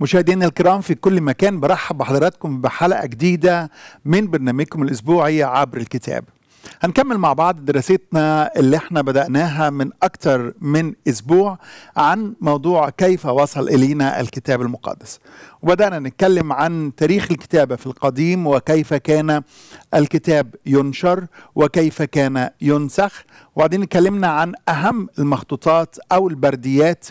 مشاهدينا الكرام في كل مكان برحب بحضراتكم بحلقة جديدة من برنامجكم الأسبوعي عبر الكتاب هنكمل مع بعض دراستنا اللي احنا بدأناها من أكتر من أسبوع عن موضوع كيف وصل إلينا الكتاب المقدس وبدأنا نتكلم عن تاريخ الكتابة في القديم وكيف كان الكتاب ينشر وكيف كان ينسخ وبعدين اتكلمنا عن أهم المخطوطات أو البرديات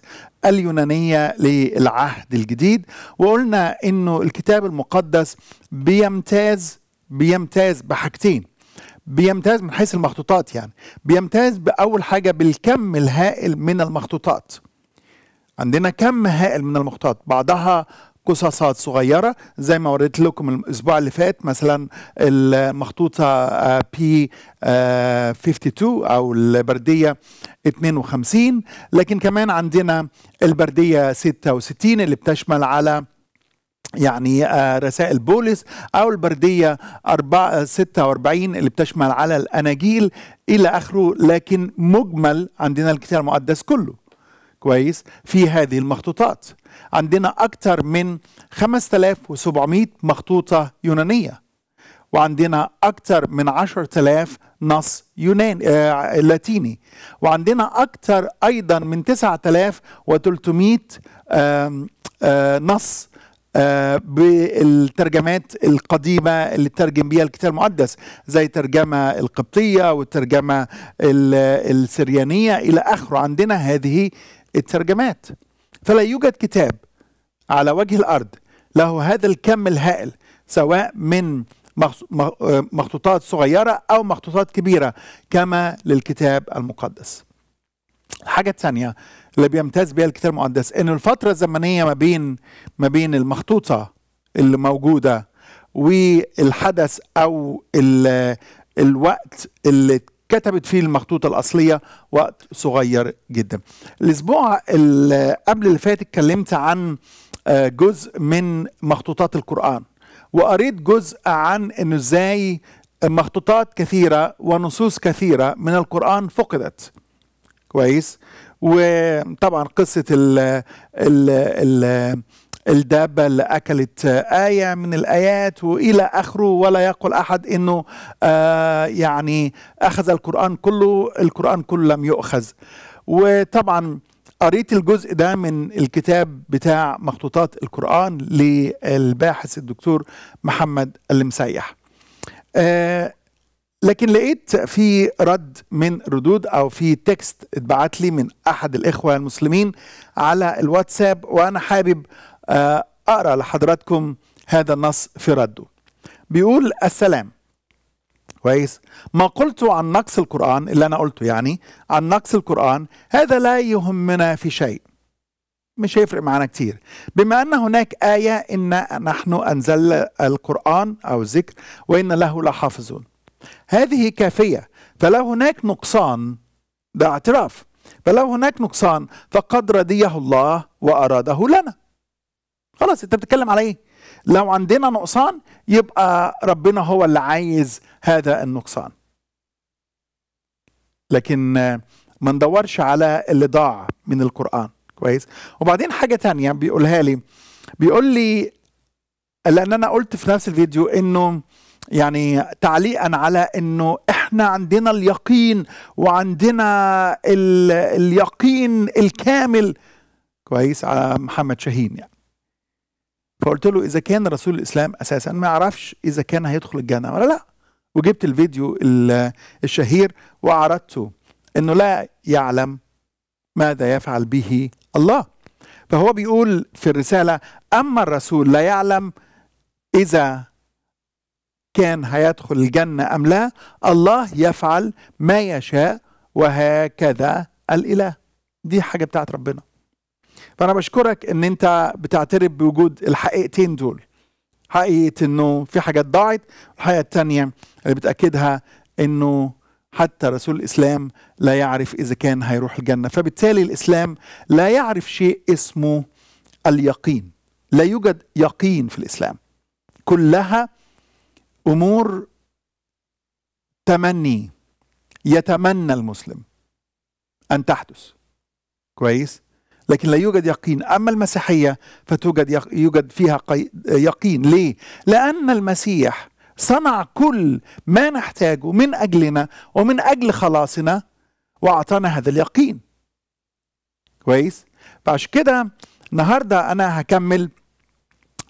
اليونانية للعهد الجديد وقلنا أنه الكتاب المقدس بيمتاز بيمتاز بحاجتين بيمتاز من حيث المخطوطات يعني بيمتاز بأول حاجة بالكم الهائل من المخطوطات عندنا كم هائل من المخطوطات بعضها قصاصات صغيرة زي ما وريت لكم الأسبوع اللي فات مثلا المخطوطة بي آه، 52 آه، أو البردية 52 لكن كمان عندنا البردية 66 اللي بتشمل على يعني آه، رسائل بولس أو البردية 46 اللي بتشمل على الأناجيل إلى آخره لكن مجمل عندنا الكتاب المقدس كله كويس في هذه المخطوطات عندنا أكثر من 5700 مخطوطة يونانية وعندنا أكثر من 10000 نص يوناني آه لاتيني وعندنا أكثر أيضا من 9300 آه آه نص آه، بالترجمات القديمة اللي ترجم بها الكتاب المقدس زي ترجمة القبطية والترجمة السريانية إلى آخره عندنا هذه الترجمات فلا يوجد كتاب على وجه الأرض له هذا الكم الهائل سواء من آه، مخطوطات صغيرة أو مخطوطات كبيرة كما للكتاب المقدس الحاجة الثانية اللي بيمتاز بيها الكتاب المقدس ان الفترة الزمنية ما بين ما بين المخطوطة اللي موجودة والحدث او الوقت اللي كتبت فيه المخطوطة الأصلية وقت صغير جدا الأسبوع اللي قبل اللي فات اتكلمت عن آه، جزء من مخطوطات القرآن وقريت جزء عن انه ازاي مخطوطات كثيرة ونصوص كثيرة من القرآن فقدت كويس وطبعا قصه ال ال ال الدابة اللي أكلت آية من الآيات وإلى آخره ولا يقول أحد أنه آه يعني أخذ القرآن كله القرآن كله لم يؤخذ وطبعا قريت الجزء ده من الكتاب بتاع مخطوطات القرآن للباحث الدكتور محمد المسيح آه لكن لقيت في رد من ردود او في تكست اتبعت لي من احد الاخوه المسلمين على الواتساب وانا حابب آه، اقرا لحضراتكم هذا النص في رده بيقول السلام كويس ما قلت عن نقص القرآن اللي أنا قلته يعني عن نقص القرآن هذا لا يهمنا في شيء مش هيفرق معنا كتير بما أن هناك آية إن نحن أنزل القرآن أو الذكر وإن له لحافظون هذه كافية فلو هناك نقصان ده اعتراف فلو هناك نقصان فقد رديه الله وأراده لنا خلاص انت بتتكلم على ايه لو عندنا نقصان يبقى ربنا هو اللي عايز هذا النقصان لكن ما ندورش على اللي ضاع من القرآن كويس وبعدين حاجة تانية بيقولها لي بيقول لي لأن أنا قلت في نفس الفيديو إنه يعني تعليقا على انه احنا عندنا اليقين وعندنا اليقين الكامل كويس على آه، محمد شاهين يعني فقلت له اذا كان رسول الاسلام اساسا ما يعرفش اذا كان هيدخل الجنه ولا لا وجبت الفيديو الشهير وعرضته انه لا يعلم ماذا يفعل به الله فهو بيقول في الرساله اما الرسول لا يعلم اذا كان هيدخل الجنة أم لا الله يفعل ما يشاء وهكذا الإله دي حاجة بتاعت ربنا فأنا بشكرك أن أنت بتعترف بوجود الحقيقتين دول حقيقة أنه في حاجات ضاعت والحقيقة التانية اللي بتأكدها أنه حتى رسول الإسلام لا يعرف إذا كان هيروح الجنة فبالتالي الإسلام لا يعرف شيء اسمه اليقين لا يوجد يقين في الإسلام كلها امور تمني يتمنى المسلم ان تحدث كويس لكن لا يوجد يقين اما المسيحيه فتوجد يوجد فيها يقين ليه لان المسيح صنع كل ما نحتاجه من اجلنا ومن اجل خلاصنا واعطانا هذا اليقين كويس فعشان كده النهارده انا هكمل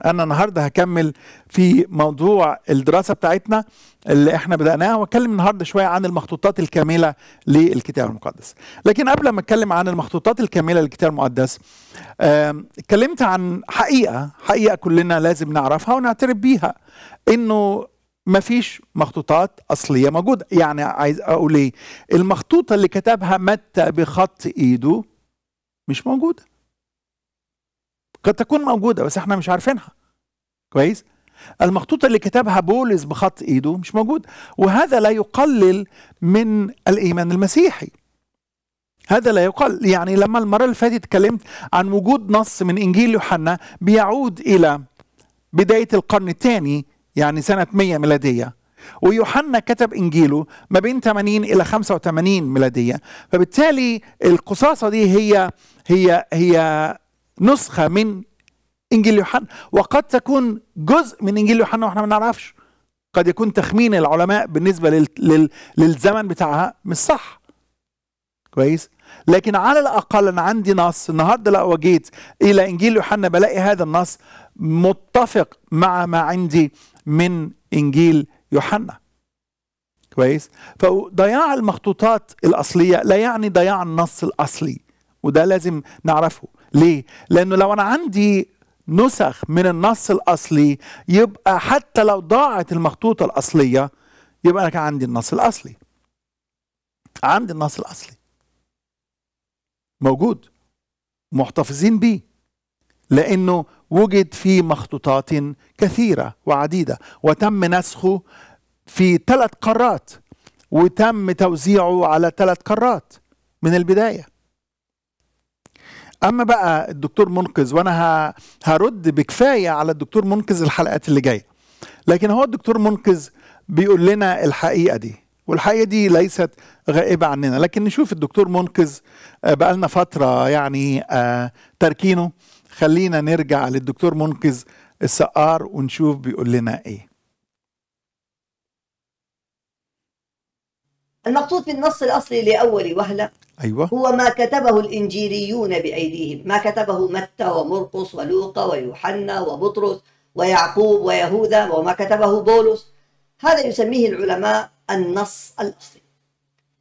انا النهارده هكمل في موضوع الدراسه بتاعتنا اللي احنا بدأناها واتكلم النهارده شويه عن المخطوطات الكامله للكتاب المقدس. لكن قبل ما اتكلم عن المخطوطات الكامله للكتاب المقدس اتكلمت عن حقيقه، حقيقه كلنا لازم نعرفها ونعترف بيها انه مفيش مخطوطات اصليه موجوده، يعني عايز اقول ايه؟ المخطوطه اللي كتبها متى بخط ايده مش موجوده. قد تكون موجودة بس احنا مش عارفينها كويس المخطوطة اللي كتبها بولس بخط ايده مش موجود وهذا لا يقلل من الإيمان المسيحي هذا لا يقل يعني لما المرة اللي فاتت اتكلمت عن وجود نص من إنجيل يوحنا بيعود إلى بداية القرن الثاني يعني سنة 100 ميلادية ويوحنا كتب إنجيله ما بين 80 إلى 85 ميلادية فبالتالي القصاصة دي هي هي هي نسخة من إنجيل يوحنا وقد تكون جزء من إنجيل يوحنا وإحنا ما نعرفش قد يكون تخمين العلماء بالنسبة للزمن بتاعها مش صح كويس لكن على الأقل أنا عندي نص النهاردة لو جيت إلى إنجيل يوحنا بلاقي هذا النص متفق مع ما عندي من إنجيل يوحنا كويس فضياع المخطوطات الأصلية لا يعني ضياع النص الأصلي وده لازم نعرفه ليه؟ لأنه لو أنا عندي نسخ من النص الأصلي يبقى حتى لو ضاعت المخطوطة الأصلية يبقى أنا كان عندي النص الأصلي عندي النص الأصلي موجود محتفظين بيه لأنه وجد في مخطوطات كثيرة وعديدة وتم نسخه في ثلاث قارات وتم توزيعه على ثلاث قارات من البداية اما بقى الدكتور منقذ وانا هرد بكفايه على الدكتور منقذ الحلقات اللي جايه لكن هو الدكتور منقذ بيقول لنا الحقيقه دي والحقيقه دي ليست غائبه عننا لكن نشوف الدكتور منقذ آه، بقى لنا فتره يعني آه، تركينه خلينا نرجع للدكتور منقذ السقار ونشوف بيقول لنا ايه المقصود بالنص الاصلي لاول وهله أيوة هو ما كتبه الإنجيليون بأيديهم ما كتبه متى ومرقص ولوقا ويوحنا وبطرس ويعقوب ويهوذا وما كتبه بولس هذا يسميه العلماء النص الأصلي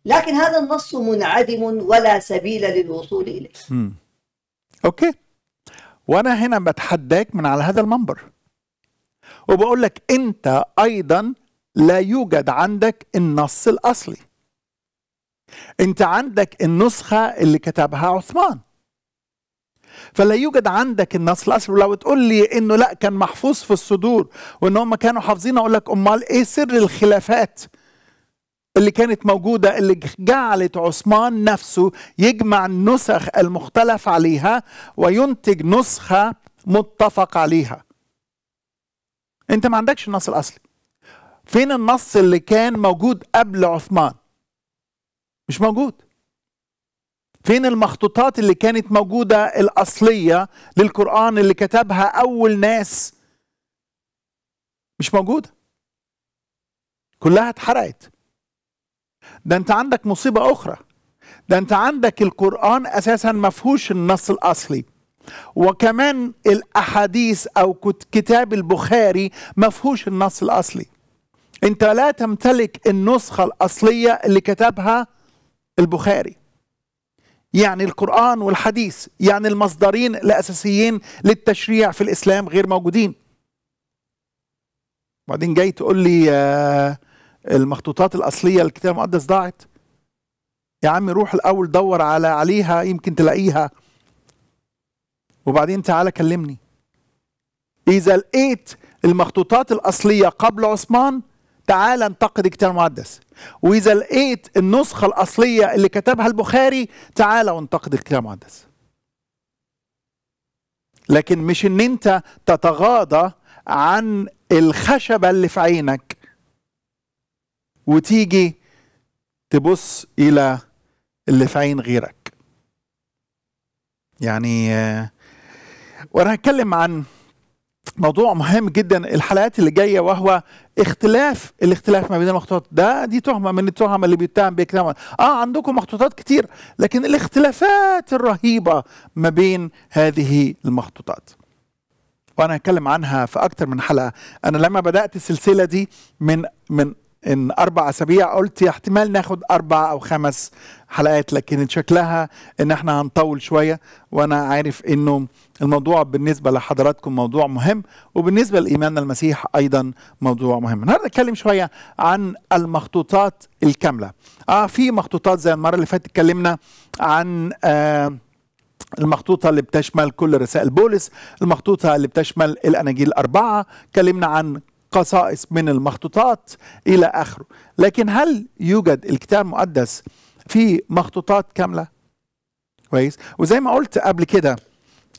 لكن هذا النص منعدم ولا سبيل للوصول إليه م. أوكي وأنا هنا بتحداك من على هذا المنبر وبقول لك أنت أيضا لا يوجد عندك النص الأصلي انت عندك النسخة اللي كتبها عثمان فلا يوجد عندك النص الاصل ولو تقول لي انه لا كان محفوظ في الصدور وان هم كانوا حافظين اقول لك امال ايه سر الخلافات اللي كانت موجوده اللي جعلت عثمان نفسه يجمع النسخ المختلف عليها وينتج نسخه متفق عليها انت ما عندكش النص الاصلي فين النص اللي كان موجود قبل عثمان مش موجود فين المخطوطات اللي كانت موجودة الأصلية للقرآن اللي كتبها أول ناس مش موجودة كلها اتحرقت ده انت عندك مصيبة أخرى ده انت عندك القرآن أساسا مفهوش النص الأصلي وكمان الأحاديث أو كتاب البخاري مفهوش النص الأصلي انت لا تمتلك النسخة الأصلية اللي كتبها البخاري يعني القرآن والحديث يعني المصدرين الأساسيين للتشريع في الإسلام غير موجودين وبعدين جاي تقول لي آه، المخطوطات الأصلية للكتاب المقدس ضاعت يا عم روح الأول دور على عليها يمكن تلاقيها وبعدين تعالى كلمني إذا لقيت المخطوطات الأصلية قبل عثمان تعال انتقد الكتاب المقدس واذا لقيت النسخه الاصليه اللي كتبها البخاري تعال وانتقد الكتاب المقدس لكن مش ان انت تتغاضى عن الخشبه اللي في عينك وتيجي تبص الى اللي في عين غيرك يعني آه، وانا هتكلم عن موضوع مهم جدا الحلقات اللي جايه وهو اختلاف الاختلاف ما بين المخطوطات ده دي تهمه من التهم اللي بيتهم بيتهم اه عندكم مخطوطات كتير لكن الاختلافات الرهيبه ما بين هذه المخطوطات وانا هتكلم عنها في اكتر من حلقه انا لما بدات السلسله دي من من ان اربع اسابيع قلت احتمال ناخد اربع او خمس حلقات لكن شكلها ان احنا هنطول شويه وانا عارف انه الموضوع بالنسبه لحضراتكم موضوع مهم وبالنسبه لايماننا المسيح ايضا موضوع مهم النهارده اتكلم شويه عن المخطوطات الكامله اه في مخطوطات زي المره اللي فاتت اتكلمنا عن آه المخطوطة اللي بتشمل كل رسائل بولس المخطوطة اللي بتشمل الأناجيل الأربعة كلمنا عن قصائص من المخطوطات إلى آخره لكن هل يوجد الكتاب المقدس في مخطوطات كاملة كويس وزي ما قلت قبل كده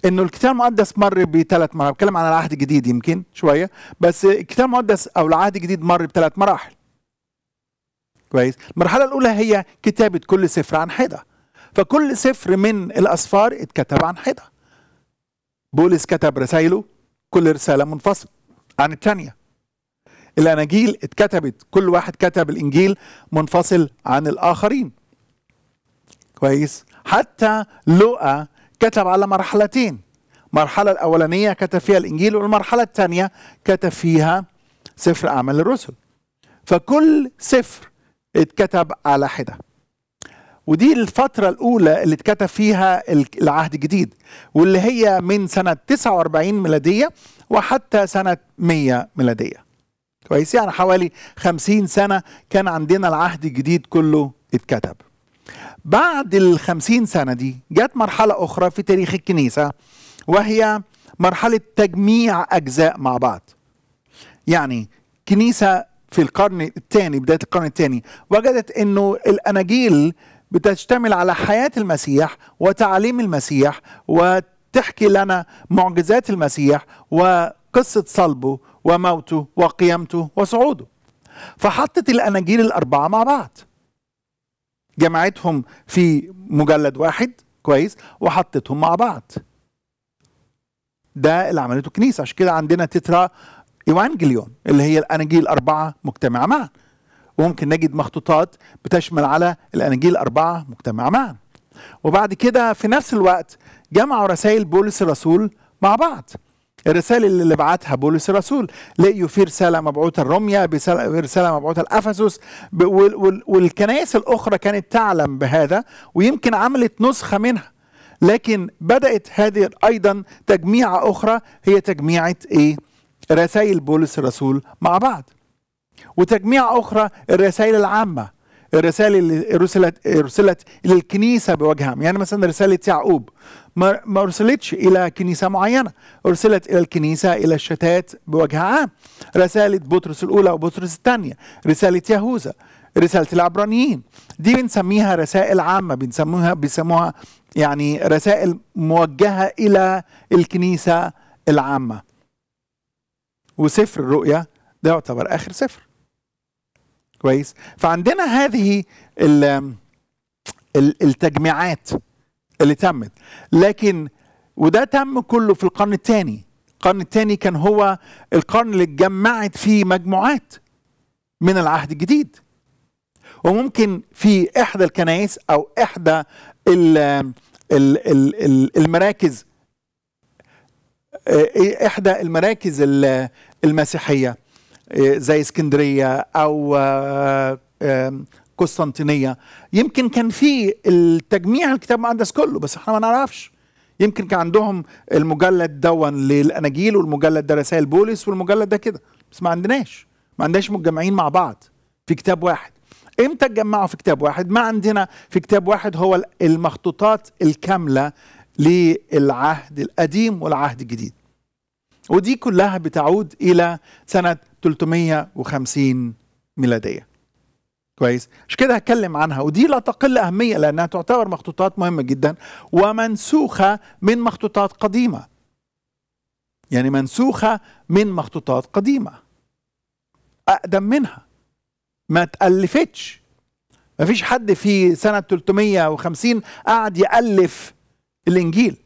انه الكتاب المقدس مر بثلاث مراحل بتكلم عن العهد الجديد يمكن شويه بس الكتاب المقدس او العهد الجديد مر بثلاث مراحل كويس المرحله الاولى هي كتابه كل سفر عن حده فكل سفر من الاسفار اتكتب عن حده بولس كتب رسائله كل رساله منفصل عن الثانيه الاناجيل اتكتبت كل واحد كتب الانجيل منفصل عن الاخرين كويس حتى لؤى كتب على مرحلتين المرحله الاولانيه كتب فيها الانجيل والمرحله الثانيه كتب فيها سفر اعمال الرسل فكل سفر اتكتب على حده ودي الفترة الأولى اللي اتكتب فيها العهد الجديد واللي هي من سنة 49 ميلادية وحتى سنة 100 ميلادية كويس يعني حوالي خمسين سنة كان عندنا العهد الجديد كله اتكتب بعد الخمسين سنة دي جت مرحلة أخرى في تاريخ الكنيسة وهي مرحلة تجميع أجزاء مع بعض يعني كنيسة في القرن الثاني بداية القرن الثاني وجدت أنه الأناجيل بتشتمل على حياة المسيح وتعليم المسيح وتحكي لنا معجزات المسيح وقصة صلبه وموته وقيامته وصعوده فحطت الأناجيل الأربعة مع بعض جمعتهم في مجلد واحد كويس وحطتهم مع بعض ده اللي عملته الكنيسة عشان كده عندنا تترا إيوانجليون اللي هي الأناجيل الأربعة مجتمعة معا وممكن نجد مخطوطات بتشمل على الأناجيل الأربعة مجتمعة معا وبعد كده في نفس الوقت جمعوا رسائل بولس الرسول مع بعض الرسالة اللي بعتها بولس الرسول لقيوا في رسالة مبعوثة لروميا رسالة مبعوثة لأفسس والكنائس الأخرى كانت تعلم بهذا ويمكن عملت نسخة منها لكن بدأت هذه أيضا تجميعة أخرى هي تجميعة إيه؟ رسائل بولس الرسول مع بعض وتجميعة أخرى الرسائل العامة الرسائل اللي ارسلت ارسلت الى الكنيسه بوجه عام، يعني مثلا رساله يعقوب ما, ما ارسلتش الى كنيسه معينه ارسلت الى الكنيسه الى الشتات بوجه عام آه. رساله بطرس الاولى وبطرس الثانيه رساله يهوذا رساله العبرانيين دي بنسميها رسائل عامه بنسموها بيسموها يعني رسائل موجهه الى الكنيسه العامه وسفر الرؤيا ده يعتبر اخر سفر كويس فعندنا هذه التجميعات اللي تمت لكن وده تم كله في القرن الثاني القرن الثاني كان هو القرن اللي اتجمعت فيه مجموعات من العهد الجديد وممكن في احدى الكنائس او احدى الـ الـ الـ المراكز احدى المراكز المسيحيه إيه، زي اسكندريه او آه، قسطنطينيه يمكن كان في التجميع الكتاب المقدس كله بس احنا ما نعرفش يمكن كان عندهم المجلد دون للاناجيل والمجلد ده رسائل بولس والمجلد ده كده بس ما عندناش ما عندناش متجمعين مع بعض في كتاب واحد امتى اتجمعوا في كتاب واحد ما عندنا في كتاب واحد هو المخطوطات الكامله للعهد القديم والعهد الجديد ودي كلها بتعود إلى سنة 350 ميلادية كويس مش كده هتكلم عنها ودي لا تقل أهمية لأنها تعتبر مخطوطات مهمة جدا ومنسوخة من مخطوطات قديمة يعني منسوخة من مخطوطات قديمة أقدم منها ما تألفتش ما فيش حد في سنة 350 قعد يألف الإنجيل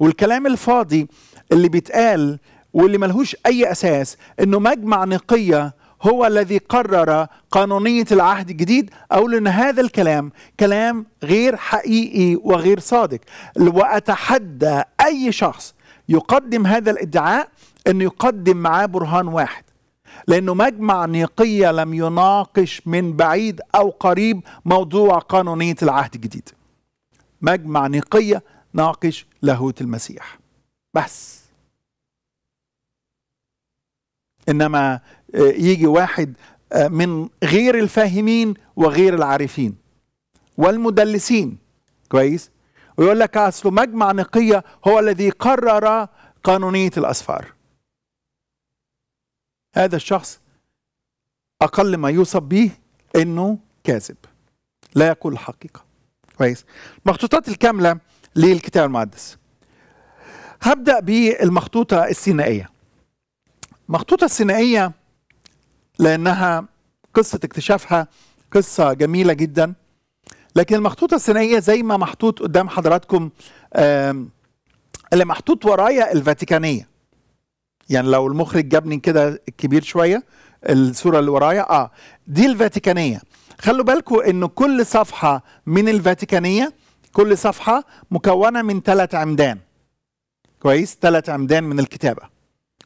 والكلام الفاضي اللي بيتقال واللي ملهوش أي أساس إنه مجمع نقية هو الذي قرر قانونية العهد الجديد أقول أن هذا الكلام كلام غير حقيقي وغير صادق وأتحدى أي شخص يقدم هذا الادعاء أنه يقدم معاه برهان واحد لأنه مجمع نيقية لم يناقش من بعيد أو قريب موضوع قانونية العهد الجديد مجمع نيقية ناقش لاهوت المسيح بس انما آه، يجي واحد آه، من غير الفاهمين وغير العارفين والمدلسين كويس ويقول لك اصل مجمع نقيه هو الذي قرر قانونيه الاسفار هذا الشخص اقل ما يوصف به انه كاذب لا يقول الحقيقه كويس المخطوطات الكامله للكتاب المقدس هبدا بالمخطوطه السينائيه مخطوطة السينائية لأنها قصة اكتشافها قصة جميلة جدا لكن المخطوطة السينائية زي ما محطوط قدام حضراتكم اللي محطوط ورايا الفاتيكانية يعني لو المخرج جابني كده كبير شوية الصورة اللي ورايا اه دي الفاتيكانية خلوا بالكم ان كل صفحة من الفاتيكانية كل صفحة مكونة من ثلاث عمدان كويس ثلاث عمدان من الكتابة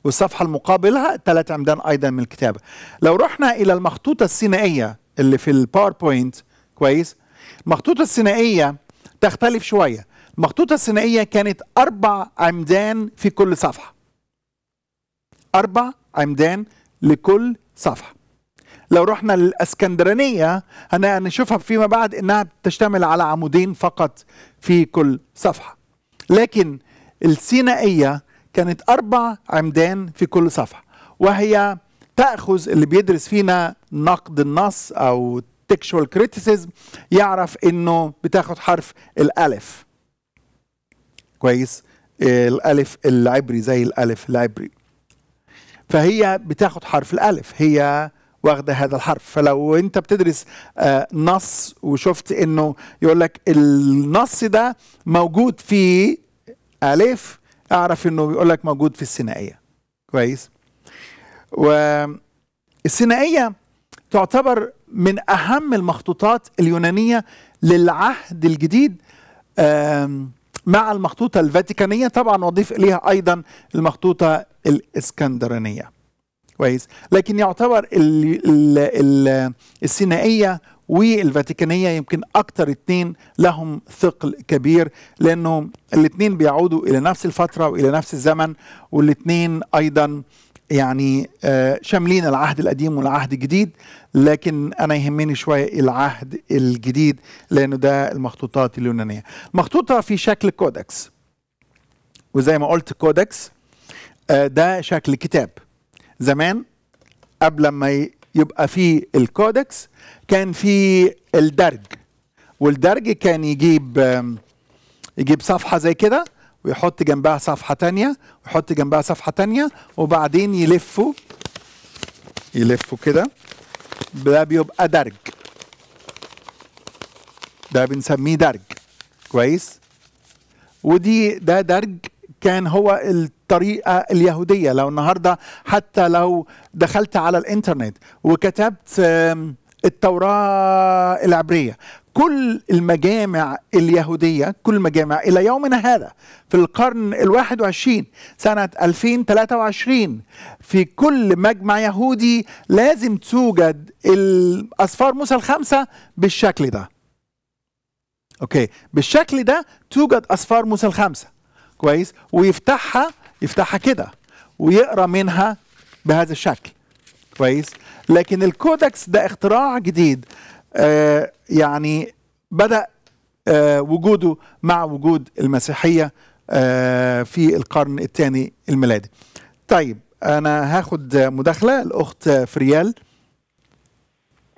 والصفحة المقابلها ثلاث عمدان أيضا من الكتابة لو رحنا إلى المخطوطة السينائية اللي في الباوربوينت كويس المخطوطة السينائية تختلف شوية المخطوطة السينائية كانت أربع عمدان في كل صفحة أربع عمدان لكل صفحة لو رحنا للاسكندرانيه هنشوفها فيما بعد انها تشتمل على عمودين فقط في كل صفحه لكن السينائيه كانت أربع عمدان في كل صفحة وهي تأخذ اللي بيدرس فينا نقد النص أو textual criticism يعرف إنه بتاخد حرف الألف كويس الألف العبري زي الألف العبري فهي بتاخد حرف الألف هي واخده هذا الحرف فلو انت بتدرس آه، نص وشفت انه يقول لك النص ده موجود فيه الف اعرف انه بيقول لك موجود في السينائيه كويس والسينائيه تعتبر من اهم المخطوطات اليونانيه للعهد الجديد مع المخطوطه الفاتيكانيه طبعا واضيف اليها ايضا المخطوطه الاسكندرانيه كويس لكن يعتبر السينائية والفاتيكانية يمكن اكثر اثنين لهم ثقل كبير لانه الاثنين بيعودوا إلى نفس الفترة وإلى نفس الزمن والاثنين أيضا يعني آه، شاملين العهد القديم والعهد الجديد لكن انا يهمني شويه العهد الجديد لانه ده المخطوطات اليونانيه مخطوطه في شكل كودكس وزي ما قلت كودكس آه، ده شكل كتاب زمان قبل ما يبقى في الكودكس كان في الدرج والدرج كان يجيب يجيب صفحه زي كده ويحط جنبها صفحه تانية ويحط جنبها صفحه تانية وبعدين يلفوا يلفوا كده ده بيبقى درج ده بنسميه درج كويس ودي ده درج كان هو الطريقة اليهودية لو النهاردة حتى لو دخلت على الانترنت وكتبت التوراة العبرية كل المجامع اليهودية كل المجامع إلى يومنا هذا في القرن الواحد وعشرين سنة 2023 في كل مجمع يهودي لازم توجد الأسفار موسى الخمسة بالشكل ده أوكي بالشكل ده توجد أسفار موسى الخمسة كويس ويفتحها يفتحها كده ويقرا منها بهذا الشكل كويس لكن الكودكس ده اختراع جديد آه يعني بدا آه وجوده مع وجود المسيحيه آه في القرن الثاني الميلادي طيب انا هاخد مداخله الاخت فريال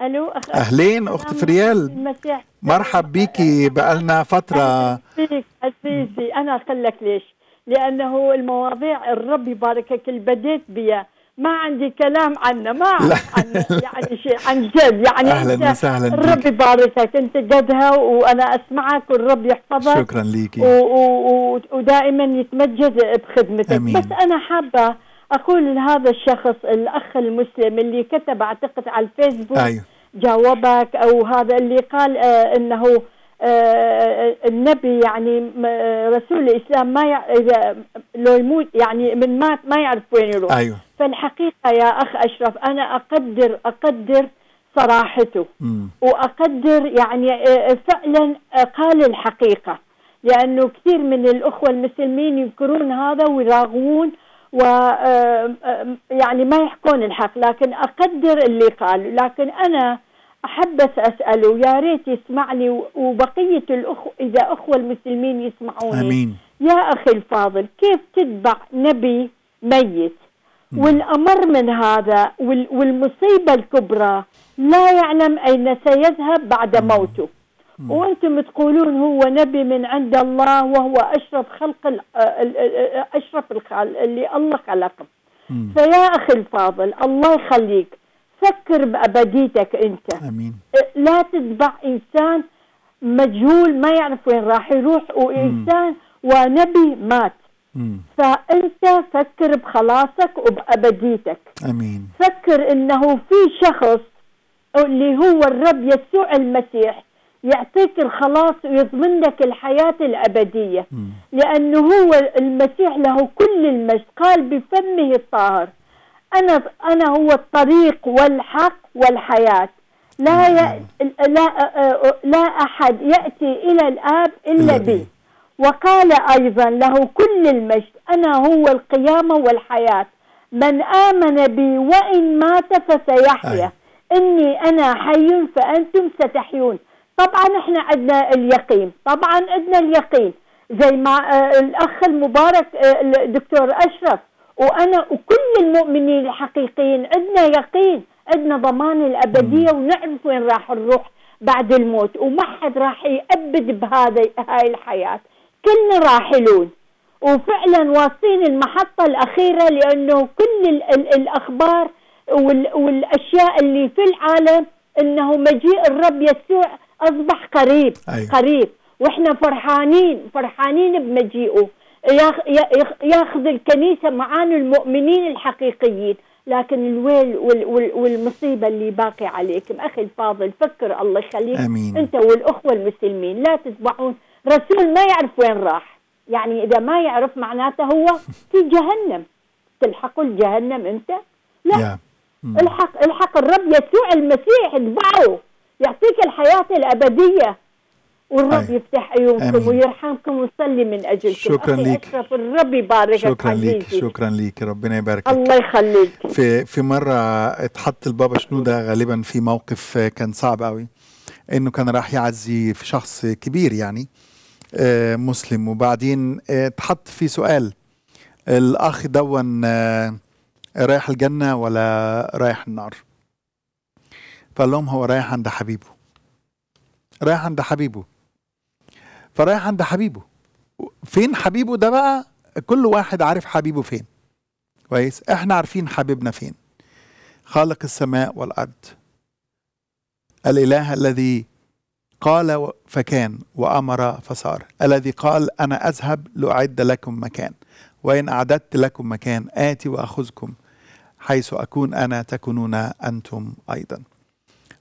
الو أخ... اهلين اخت فريال مرحب بيكي بقالنا فتره عزيزي انا اقول لك ليش لانه المواضيع الرب يباركك اللي بديت بيها ما عندي كلام عنه ما عن يعني شيء عن جد يعني اهلا وسهلا الرب يباركك انت قدها وانا اسمعك والرب يحفظك شكرا ليكي ودائما يتمجد بخدمتك أمين. بس انا حابه اقول لهذا الشخص الاخ المسلم اللي كتب اعتقد على الفيسبوك أيوه. جاوبك او هذا اللي قال آه انه آه النبي يعني آه، رسول الاسلام ما اذا لو يموت يعني من مات ما يعرف وين يروح أيوه. فالحقيقه يا اخ اشرف انا اقدر اقدر صراحته م. واقدر يعني آه، فعلا آه، قال الحقيقه لانه كثير من الاخوه المسلمين ينكرون هذا ويراغبون و آه، آه، يعني ما يحكون الحق لكن اقدر اللي قال لكن انا احب اساله يا ريت يسمعني وبقيه الاخ اذا اخوه المسلمين يسمعوني امين يا اخي الفاضل كيف تتبع نبي ميت والامر من هذا والمصيبه الكبرى لا يعلم اين سيذهب بعد موته وانتم تقولون هو نبي من عند الله وهو اشرف خلق آه، آه، آه، اشرف الخلق اللي الله خلقه فيا اخي الفاضل الله يخليك فكر بابديتك انت امين لا تتبع انسان مجهول ما يعرف وين راح يروح وانسان ونبي مات فانت فكر بخلاصك وبابديتك امين فكر انه في شخص اللي هو الرب يسوع المسيح يعطيك الخلاص ويضمن لك الحياة الأبدية لأنه هو المسيح له كل المجد قال بفمه الطاهر أنا أنا هو الطريق والحق والحياة لا ي... لا لا أحد يأتي إلى الآب إلا بي وقال أيضا له كل المجد أنا هو القيامة والحياة من آمن بي وإن مات فسيحيا إني أنا حي فأنتم ستحيون طبعا احنا عندنا اليقين طبعا عندنا اليقين زي ما آه، الاخ المبارك آه، الدكتور اشرف وانا وكل المؤمنين الحقيقيين عندنا يقين عندنا ضمان الابديه ونعرف وين راح نروح بعد الموت وما حد راح يأبد بهذا هاي الحياه كلنا راحلون وفعلا واصلين المحطه الاخيره لانه كل الـ الـ الاخبار والاشياء اللي في العالم انه مجيء الرب يسوع اصبح قريب أيوة. قريب واحنا فرحانين فرحانين بمجيئه ياخذ الكنيسه معانا المؤمنين الحقيقيين لكن الويل والمصيبه اللي باقي عليكم اخي الفاضل فكر الله يخليك امين انت والاخوه المسلمين لا تتبعون رسول ما يعرف وين راح يعني اذا ما يعرف معناته هو في جهنم تلحق الجهنم انت لا الحق الحق الرب يسوع المسيح اتبعوه يعطيك الحياة الأبدية والرب أي. يفتح عيونكم ويرحمكم ويصلي من اجلكم شكرا لك الرب يباركك شكرا لك شكرا لك ربنا يبارك الله يخليك في في مره اتحط البابا شنوده غالبا في موقف كان صعب قوي انه كان راح يعزي في شخص كبير يعني آه، مسلم وبعدين آه، اتحط في سؤال الاخ دون آه، رايح الجنه ولا رايح النار فقال لهم هو رايح عند حبيبه رايح عند حبيبه فرايح عند حبيبه فين حبيبه ده بقى كل واحد عارف حبيبه فين كويس احنا عارفين حبيبنا فين خالق السماء والارض الاله الذي قال فكان وامر فصار الذي قال انا اذهب لاعد لكم مكان وان اعددت لكم مكان اتي واخذكم حيث اكون انا تكونون انتم ايضا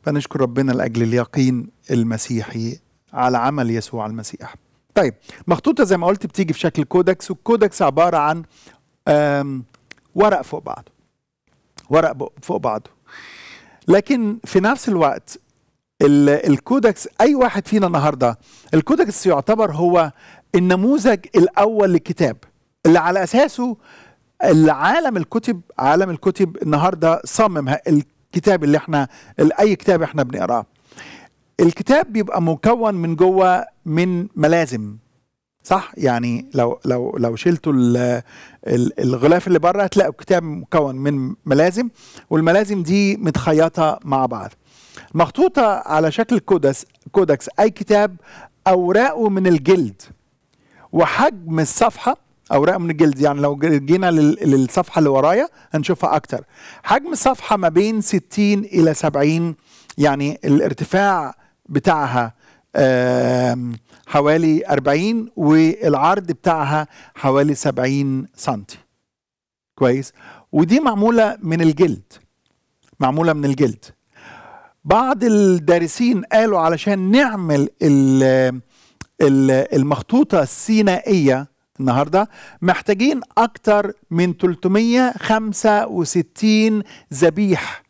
فنشكر ربنا لاجل اليقين المسيحي على عمل يسوع المسيح. طيب مخطوطه زي ما قلت بتيجي في شكل كودكس والكودكس عباره عن ورق فوق بعضه. ورق فوق بعضه. لكن في نفس الوقت الكودكس اي واحد فينا النهارده الكودكس يعتبر هو النموذج الاول للكتاب اللي على اساسه العالم الكتب عالم الكتب النهارده صمم الكتاب اللي احنا اي كتاب احنا بنقراه الكتاب بيبقى مكون من جوه من ملازم صح يعني لو لو لو شلتوا الغلاف اللي بره هتلاقوا الكتاب مكون من ملازم والملازم دي متخيطه مع بعض مخطوطه على شكل كودس كودكس اي كتاب اوراقه من الجلد وحجم الصفحه اوراق من الجلد يعني لو جينا للصفحه اللي ورايا هنشوفها اكتر حجم الصفحه ما بين 60 الى 70 يعني الارتفاع بتاعها حوالي 40 والعرض بتاعها حوالي 70 سنتي كويس ودي معموله من الجلد معموله من الجلد بعض الدارسين قالوا علشان نعمل المخطوطه السينائيه النهارده محتاجين اكتر من 365 ذبيح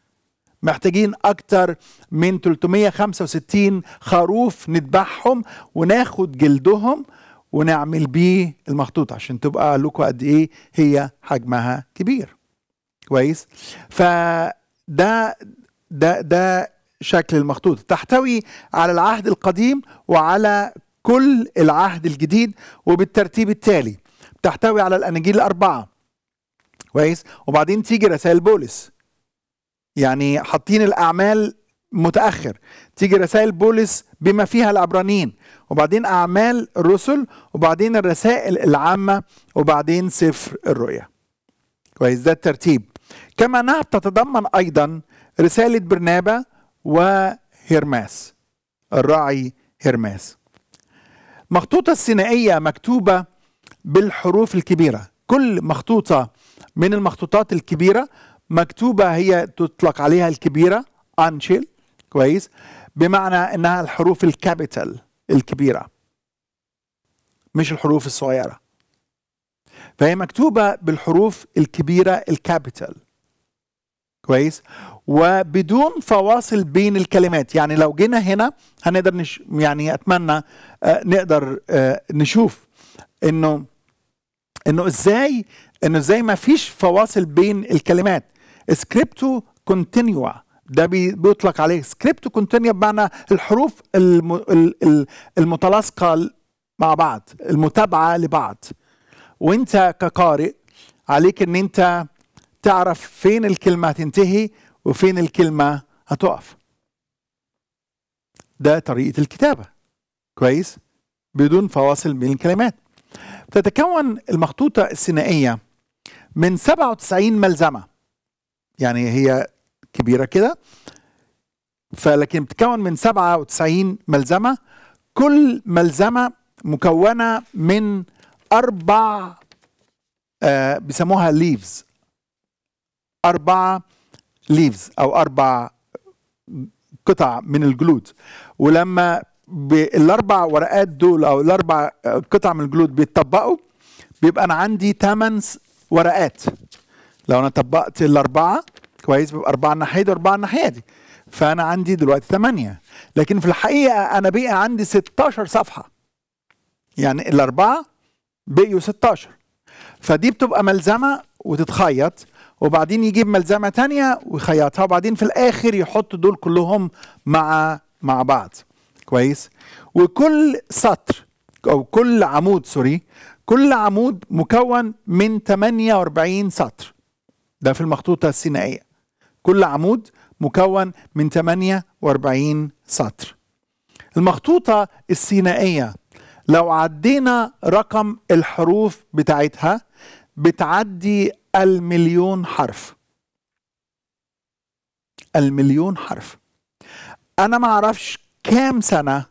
محتاجين اكتر من 365 خروف نذبحهم وناخد جلدهم ونعمل بيه المخطوط عشان تبقى لكم قد ايه هي حجمها كبير كويس فده ده ده شكل المخطوط تحتوي على العهد القديم وعلى كل العهد الجديد وبالترتيب التالي بتحتوي على الاناجيل الاربعه كويس وبعدين تيجي رسائل بولس يعني حاطين الاعمال متاخر تيجي رسائل بولس بما فيها العبرانيين وبعدين اعمال الرسل وبعدين الرسائل العامه وبعدين سفر الرؤيا كويس ده الترتيب كما انها تتضمن ايضا رساله برنابه وهرماس الراعي هرماس مخطوطة السينائية مكتوبة بالحروف الكبيرة كل مخطوطة من المخطوطات الكبيرة مكتوبة هي تطلق عليها الكبيرة أنشيل كويس بمعنى انها الحروف الكابيتال الكبيره مش الحروف الصغيره فهي مكتوبه بالحروف الكبيره الكابيتال كويس وبدون فواصل بين الكلمات يعني لو جينا هنا هنقدر نش... يعني اتمنى آه، نقدر آه، نشوف انه انه ازاي انه ازاي ما فيش فواصل بين الكلمات سكريبتو كونتينيوا ده بيطلق عليه سكريبتو كونتينيوا بمعنى الحروف الم... المتلاصقه مع بعض المتابعه لبعض وانت كقارئ عليك ان انت تعرف فين الكلمه هتنتهي وفين الكلمة هتقف ده طريقة الكتابة كويس بدون فواصل بين الكلمات تتكون المخطوطة السينائية من 97 ملزمة يعني هي كبيرة كده فلكن بتتكون من 97 ملزمة كل ملزمة مكونة من أربع آه بيسموها ليفز أربعة ليفز او اربع قطع من الجلود ولما الاربع ورقات دول او الاربع قطع من الجلود بيتطبقوا بيبقى انا عندي ثمان ورقات لو انا طبقت الاربعه كويس بيبقى اربعه الناحيه دي واربعه الناحيه دي فانا عندي دلوقتي ثمانيه لكن في الحقيقه انا بقى عندي 16 صفحه يعني الاربعه بقيوا 16 فدي بتبقى ملزمه وتتخيط وبعدين يجيب ملزمه تانية ويخيطها وبعدين في الاخر يحط دول كلهم مع مع بعض كويس وكل سطر او كل عمود سوري كل عمود مكون من 48 سطر ده في المخطوطه السينائيه كل عمود مكون من 48 سطر المخطوطه السينائيه لو عدينا رقم الحروف بتاعتها بتعدي المليون حرف المليون حرف انا ما اعرفش كام سنه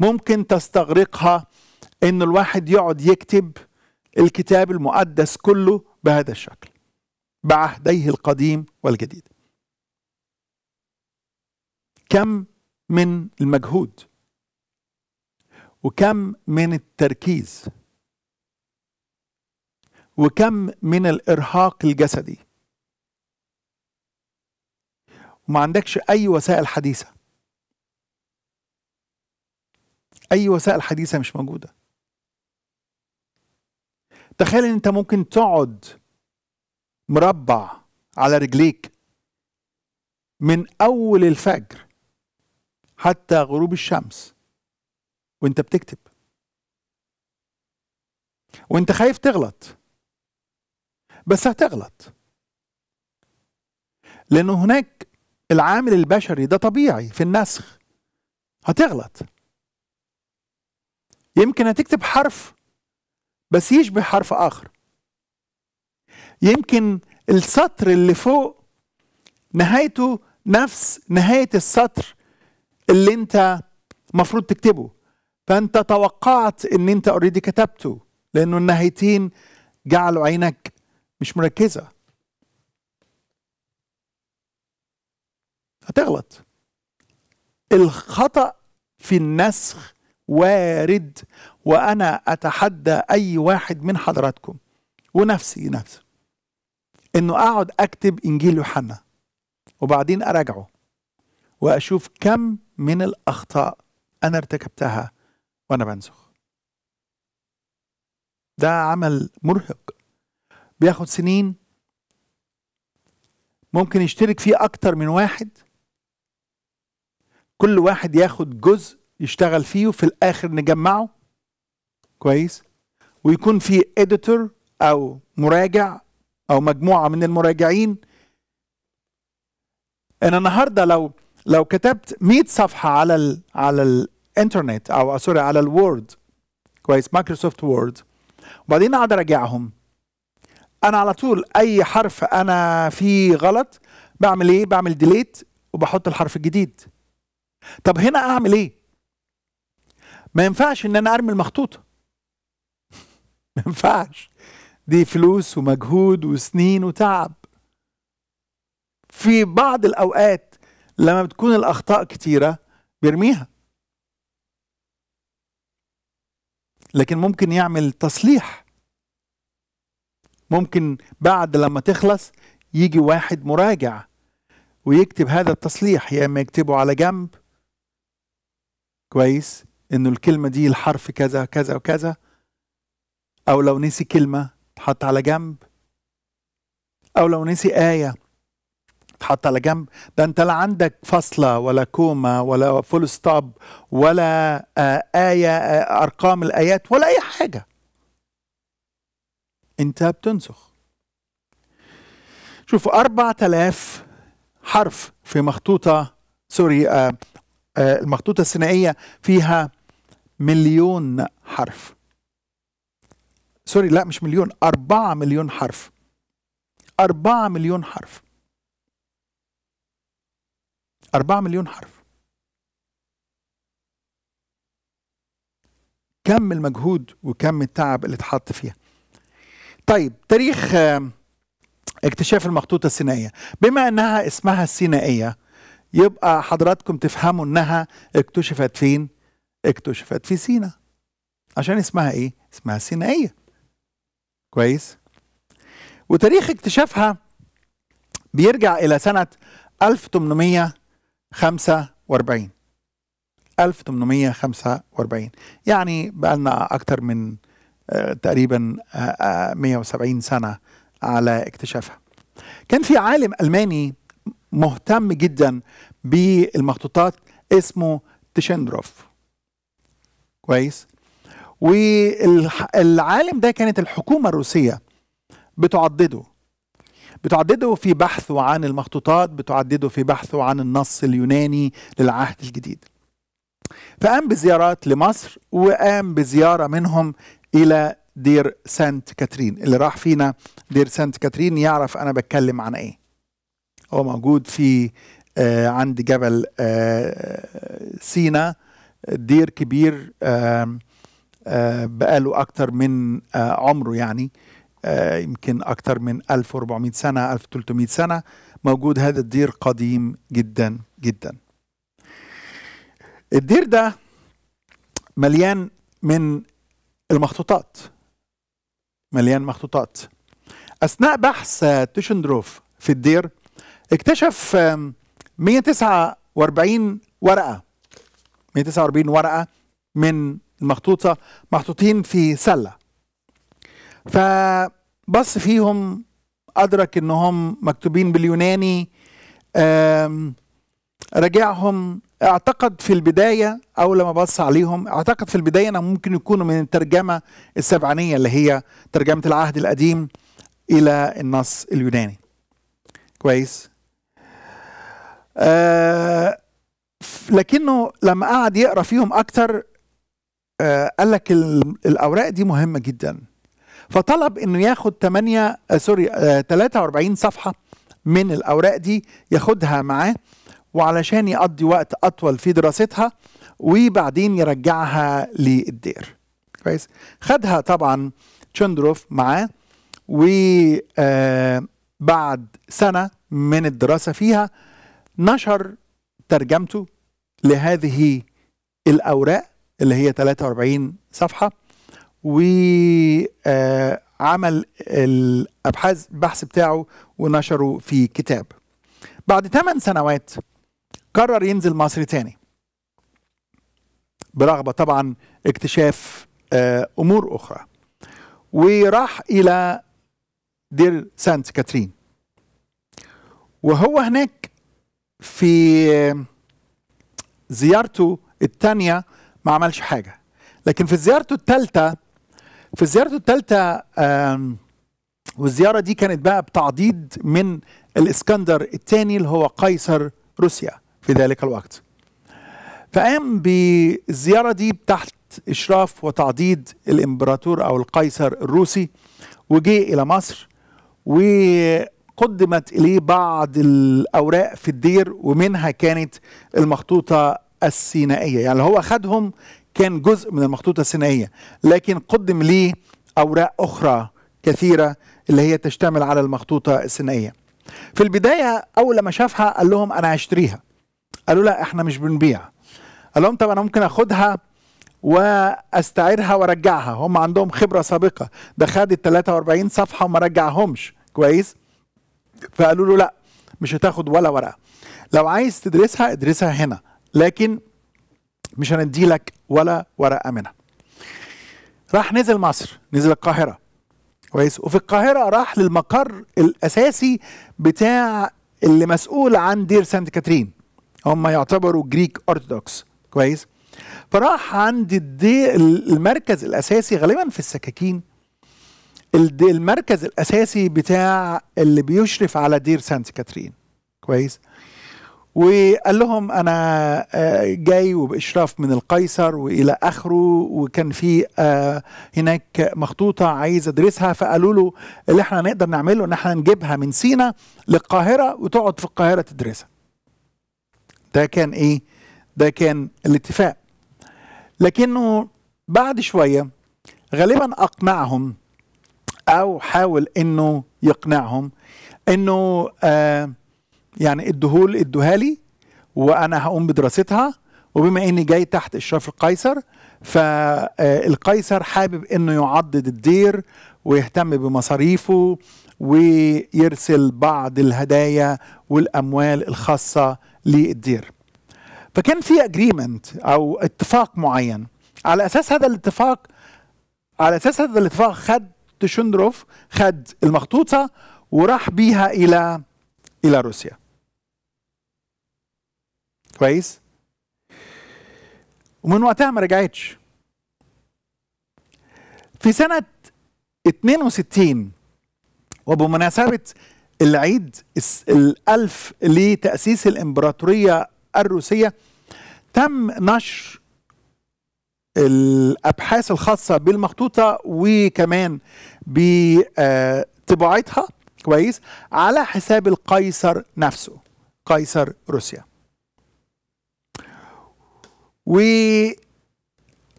ممكن تستغرقها ان الواحد يقعد يكتب الكتاب المقدس كله بهذا الشكل بعهديه القديم والجديد كم من المجهود وكم من التركيز وكم من الارهاق الجسدي وما عندكش اي وسائل حديثه اي وسائل حديثه مش موجوده تخيل ان انت ممكن تقعد مربع على رجليك من اول الفجر حتى غروب الشمس وانت بتكتب وانت خايف تغلط بس هتغلط لأنه هناك العامل البشري ده طبيعي في النسخ هتغلط يمكن هتكتب حرف بس يشبه حرف آخر يمكن السطر اللي فوق نهايته نفس نهاية السطر اللي انت مفروض تكتبه فانت توقعت ان انت اوريدي كتبته لانه النهايتين جعلوا عينك مش مركزة هتغلط الخطأ في النسخ وارد وأنا أتحدى أي واحد من حضراتكم ونفسي نفسي إنه أقعد أكتب إنجيل يوحنا وبعدين أراجعه وأشوف كم من الأخطاء أنا ارتكبتها وأنا بنسخ ده عمل مرهق بياخد سنين ممكن يشترك فيه أكتر من واحد كل واحد ياخد جزء يشتغل فيه وفي الآخر نجمعه كويس ويكون في إديتور أو مراجع أو مجموعة من المراجعين أنا النهارده لو لو كتبت 100 صفحة على الـ على الإنترنت أو آه، سوري على الوورد كويس مايكروسوفت وورد وبعدين أقعد أراجعهم انا على طول اي حرف انا فيه غلط بعمل ايه بعمل ديليت وبحط الحرف الجديد طب هنا اعمل ايه ما ينفعش ان انا ارمي المخطوطه ما ينفعش دي فلوس ومجهود وسنين وتعب في بعض الاوقات لما بتكون الاخطاء كتيره بيرميها لكن ممكن يعمل تصليح ممكن بعد لما تخلص يجي واحد مراجع ويكتب هذا التصليح يا اما يكتبه على جنب كويس انه الكلمه دي الحرف كذا كذا وكذا او لو نسي كلمه تحط على جنب او لو نسي ايه تحط على جنب ده انت لا عندك فاصله ولا كوما ولا فول ستوب ولا آه، ايه آه، ارقام الايات ولا اي حاجه انت بتنسخ شوفوا 4000 حرف في مخطوطة سوري آه آه المخطوطة الثنائية فيها مليون حرف سوري لا مش مليون أربعة مليون حرف أربعة مليون حرف أربعة مليون حرف كم المجهود وكم التعب اللي اتحط فيها طيب تاريخ آه، اكتشاف المخطوطة السينائية بما أنها اسمها السينائية يبقى حضراتكم تفهموا أنها اكتشفت فين اكتشفت في سينا عشان اسمها ايه اسمها سينائية كويس وتاريخ اكتشافها بيرجع إلى سنة 1845 1845 يعني بقى لنا أكتر من آه، تقريبا 170 آه، آه، سنة على اكتشافها كان في عالم ألماني مهتم جدا بالمخطوطات اسمه تشندروف كويس والعالم ده كانت الحكومة الروسية بتعضده بتعدده في بحثه عن المخطوطات بتعدده في بحثه عن النص اليوناني للعهد الجديد فقام بزيارات لمصر وقام بزيارة منهم الى دير سانت كاترين اللي راح فينا دير سانت كاترين يعرف انا بتكلم عن ايه هو موجود في آه عند جبل آه سينا دير كبير آه آه بقاله اكتر من آه عمره يعني آه يمكن اكتر من 1400 سنه 1300 سنه موجود هذا الدير قديم جدا جدا الدير ده مليان من المخطوطات مليان مخطوطات أثناء بحث تشندروف في الدير اكتشف 149 ورقة 149 ورقة من المخطوطة محطوطين في سلة فبص فيهم أدرك إنهم مكتوبين باليوناني راجعهم اعتقد في البداية أو لما بص عليهم اعتقد في البداية أنهم ممكن يكونوا من الترجمة السبعانية اللي هي ترجمة العهد القديم إلى النص اليوناني كويس آه لكنه لما قعد يقرأ فيهم أكتر آه قال لك الأوراق دي مهمة جدا فطلب أنه ياخد 8 آه سوري آه 43 صفحة من الأوراق دي ياخدها معاه وعلشان يقضي وقت اطول في دراستها وبعدين يرجعها للدير كويس خدها طبعا تشندروف معاه وبعد آه، سنه من الدراسه فيها نشر ترجمته لهذه الاوراق اللي هي 43 صفحه وعمل آه، الابحاث البحث بتاعه ونشره في كتاب بعد 8 سنوات قرر ينزل مصر تاني برغبة طبعا اكتشاف آه، أمور أخرى وراح إلى دير سانت كاترين وهو هناك في آه، زيارته الثانية ما عملش حاجة لكن في زيارته الثالثة في زيارته الثالثة والزيارة دي كانت بقى بتعضيد من الإسكندر الثاني اللي هو قيصر روسيا في ذلك الوقت فقام بالزيارة دي تحت إشراف وتعضيد الإمبراطور أو القيصر الروسي وجه إلى مصر وقدمت إليه بعض الأوراق في الدير ومنها كانت المخطوطة السينائية يعني هو خدهم كان جزء من المخطوطة السينائية لكن قدم ليه أوراق أخرى كثيرة اللي هي تشتمل على المخطوطة السينائية في البداية أول ما شافها قال لهم أنا هشتريها قالوا لا احنا مش بنبيع قال لهم طب انا ممكن اخدها واستعيرها وارجعها هم عندهم خبره سابقه ده خد ال 43 صفحه وما رجعهمش كويس فقالوا له لا مش هتاخد ولا ورقه لو عايز تدرسها ادرسها هنا لكن مش هندي لك ولا ورقه منها راح نزل مصر نزل القاهره كويس وفي القاهره راح للمقر الاساسي بتاع اللي مسؤول عن دير سانت كاترين هم يعتبروا جريك ارثوذكس كويس فراح عند الدي المركز الاساسي غالبا في السكاكين المركز الاساسي بتاع اللي بيشرف على دير سانت كاترين كويس وقال لهم انا آه، جاي وباشراف من القيصر والى اخره وكان في آه، هناك مخطوطه عايز ادرسها فقالوا له اللي احنا نقدر نعمله ان احنا نجيبها من سينا للقاهره وتقعد في القاهره تدرسها ده كان ايه ده كان الاتفاق لكنه بعد شويه غالبا اقنعهم او حاول انه يقنعهم انه آه يعني الدهول الدهالي وانا هقوم بدراستها وبما اني جاي تحت اشراف القيصر فالقيصر آه، حابب انه يعضد الدير ويهتم بمصاريفه ويرسل بعض الهدايا والاموال الخاصه للدير فكان في اجريمنت او اتفاق معين على اساس هذا الاتفاق على اساس هذا الاتفاق خد تشندروف خد المخطوطه وراح بيها الى الى روسيا كويس ومن وقتها ما رجعتش في سنة 62 وبمناسبة العيد الألف لتأسيس الإمبراطورية الروسية تم نشر الأبحاث الخاصة بالمخطوطة وكمان بطباعتها كويس على حساب القيصر نفسه قيصر روسيا ووصلت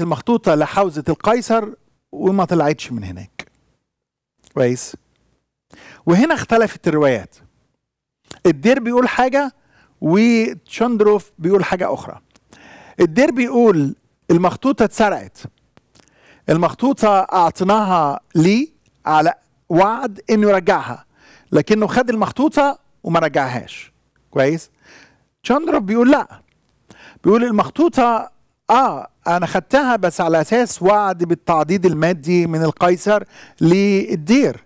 المخطوطة لحوزة القيصر وما طلعتش من هناك كويس وهنا اختلفت الروايات الدير بيقول حاجة وتشندروف بيقول حاجة أخرى الدير بيقول المخطوطة اتسرقت المخطوطة أعطيناها ليه على وعد إنه يرجعها لكنه خد المخطوطة وما رجعهاش كويس تشندروف بيقول لا بيقول المخطوطة اه انا خدتها بس على اساس وعد بالتعضيد المادي من القيصر للدير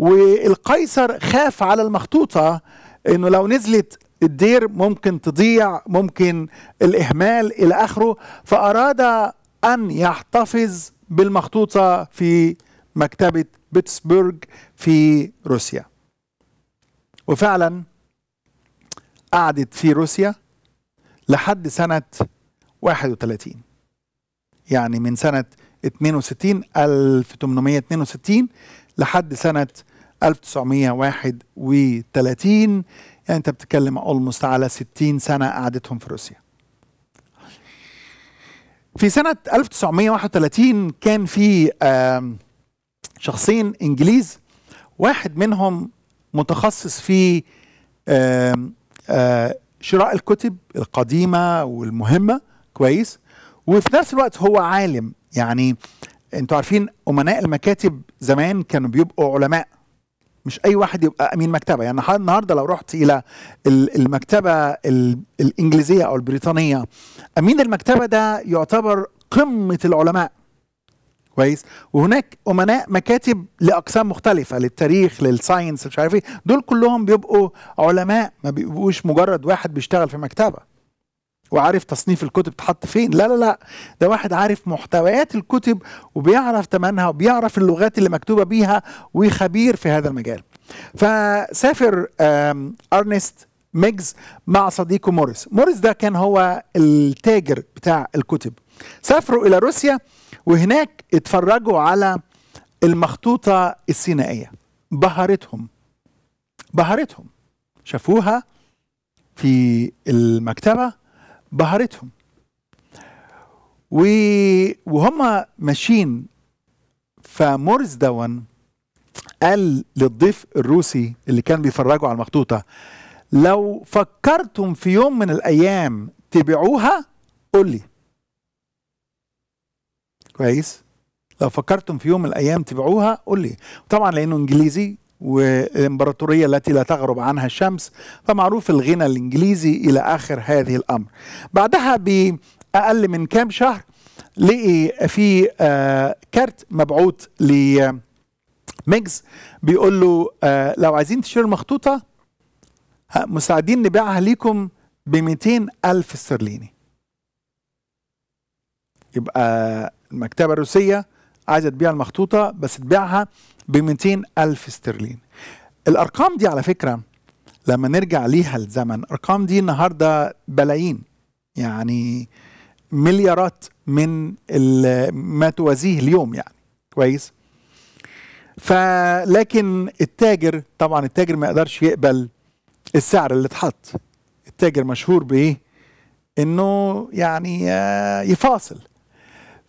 والقيصر خاف على المخطوطة انه لو نزلت الدير ممكن تضيع ممكن الإهمال إلى آخره فأراد أن يحتفظ بالمخطوطة في مكتبة بيتسبرغ في روسيا وفعلا قعدت في روسيا لحد سنة 31 يعني من سنة 62 1862 لحد سنة 1931 يعني انت بتتكلم اولموست على 60 سنه قعدتهم في روسيا في سنة 1931 كان في شخصين انجليز واحد منهم متخصص في آه، شراء الكتب القديمة والمهمة كويس وفي نفس الوقت هو عالم يعني انتوا عارفين امناء المكاتب زمان كانوا بيبقوا علماء مش اي واحد يبقى امين مكتبه يعني النهارده لو رحت الى المكتبه الانجليزيه او البريطانيه امين المكتبه ده يعتبر قمه العلماء كويس وهناك امناء مكاتب لاقسام مختلفه للتاريخ للساينس مش عارف ايه دول كلهم بيبقوا علماء ما بيبقوش مجرد واحد بيشتغل في مكتبه وعارف تصنيف الكتب تحط فين لا لا لا ده واحد عارف محتويات الكتب وبيعرف تمنها وبيعرف اللغات اللي مكتوبه بيها وخبير في هذا المجال فسافر ارنست ميجز مع صديقه موريس موريس ده كان هو التاجر بتاع الكتب سافروا الى روسيا وهناك اتفرجوا على المخطوطه السينائيه بهرتهم بهرتهم شافوها في المكتبه بهرتهم وهم ماشيين فمورس دون قال للضيف الروسي اللي كان بيفرجوا على المخطوطه لو فكرتم في يوم من الايام تبيعوها قول لي كويس لو فكرتم في يوم من الايام تبيعوها قول لي طبعا لانه انجليزي والامبراطوريه التي لا تغرب عنها الشمس فمعروف الغنى الانجليزي الى اخر هذه الامر بعدها باقل من كام شهر لقي في آه، كارت مبعوث لميجز بيقول له آه، لو عايزين تشير مخطوطه آه، مستعدين نبيعها ليكم ب ألف استرليني يبقى المكتبة الروسية عايزة تبيع المخطوطة بس تبيعها ب 200 ألف استرليني الأرقام دي على فكرة لما نرجع ليها الزمن الأرقام دي النهاردة بلايين يعني مليارات من ما توازيه اليوم يعني كويس فلكن التاجر طبعا التاجر ما يقدرش يقبل السعر اللي اتحط التاجر مشهور بايه انه يعني آه، يفاصل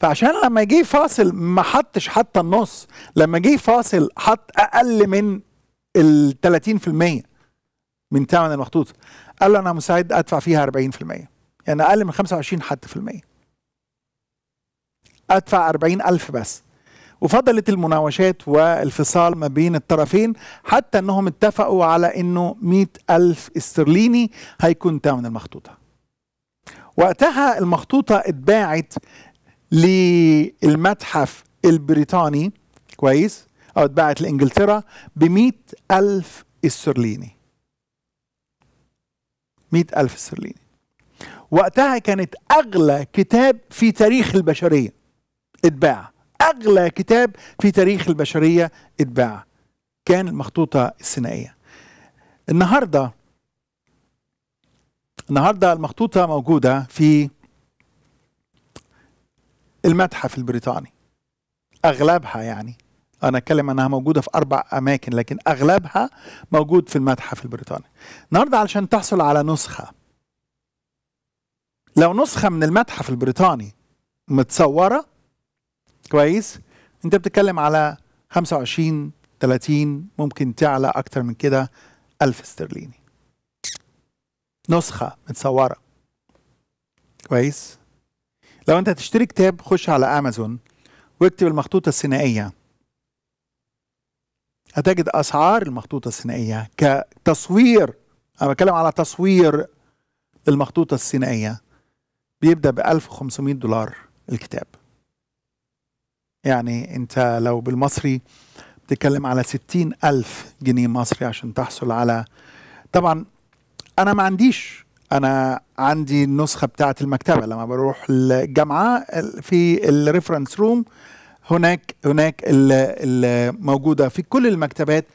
فعشان لما جه فاصل ما حطش حتى النص لما جه فاصل حط اقل من ال 30% من ثمن المخطوط قال له انا مستعد ادفع فيها 40% يعني اقل من 25 حتى في المية ادفع 40 الف بس وفضلت المناوشات والفصال ما بين الطرفين حتى انهم اتفقوا على انه 100 الف استرليني هيكون ثمن المخطوطة وقتها المخطوطة اتباعت للمتحف البريطاني كويس او اتباعت لانجلترا ب ألف استرليني 100000 استرليني وقتها كانت اغلى كتاب في تاريخ البشريه اتباع اغلى كتاب في تاريخ البشريه اتباع كان المخطوطه السينائيه النهارده النهارده المخطوطه موجوده في المتحف البريطاني اغلبها يعني انا اتكلم انها موجوده في اربع اماكن لكن اغلبها موجود في المتحف البريطاني النهارده علشان تحصل على نسخه لو نسخه من المتحف البريطاني متصوره كويس انت بتتكلم على 25 30 ممكن تعلى اكتر من كده ألف استرليني نسخة متصورة كويس لو انت هتشتري كتاب خش على امازون واكتب المخطوطة الثنائية هتجد اسعار المخطوطة الثنائية كتصوير انا بتكلم على تصوير المخطوطة الثنائية بيبدأ ب 1500 دولار الكتاب يعني انت لو بالمصري بتتكلم على 60 ألف جنيه مصري عشان تحصل على طبعا انا ما عنديش انا عندي النسخه بتاعه المكتبه لما بروح الجامعه في الريفرنس روم هناك هناك موجوده في كل المكتبات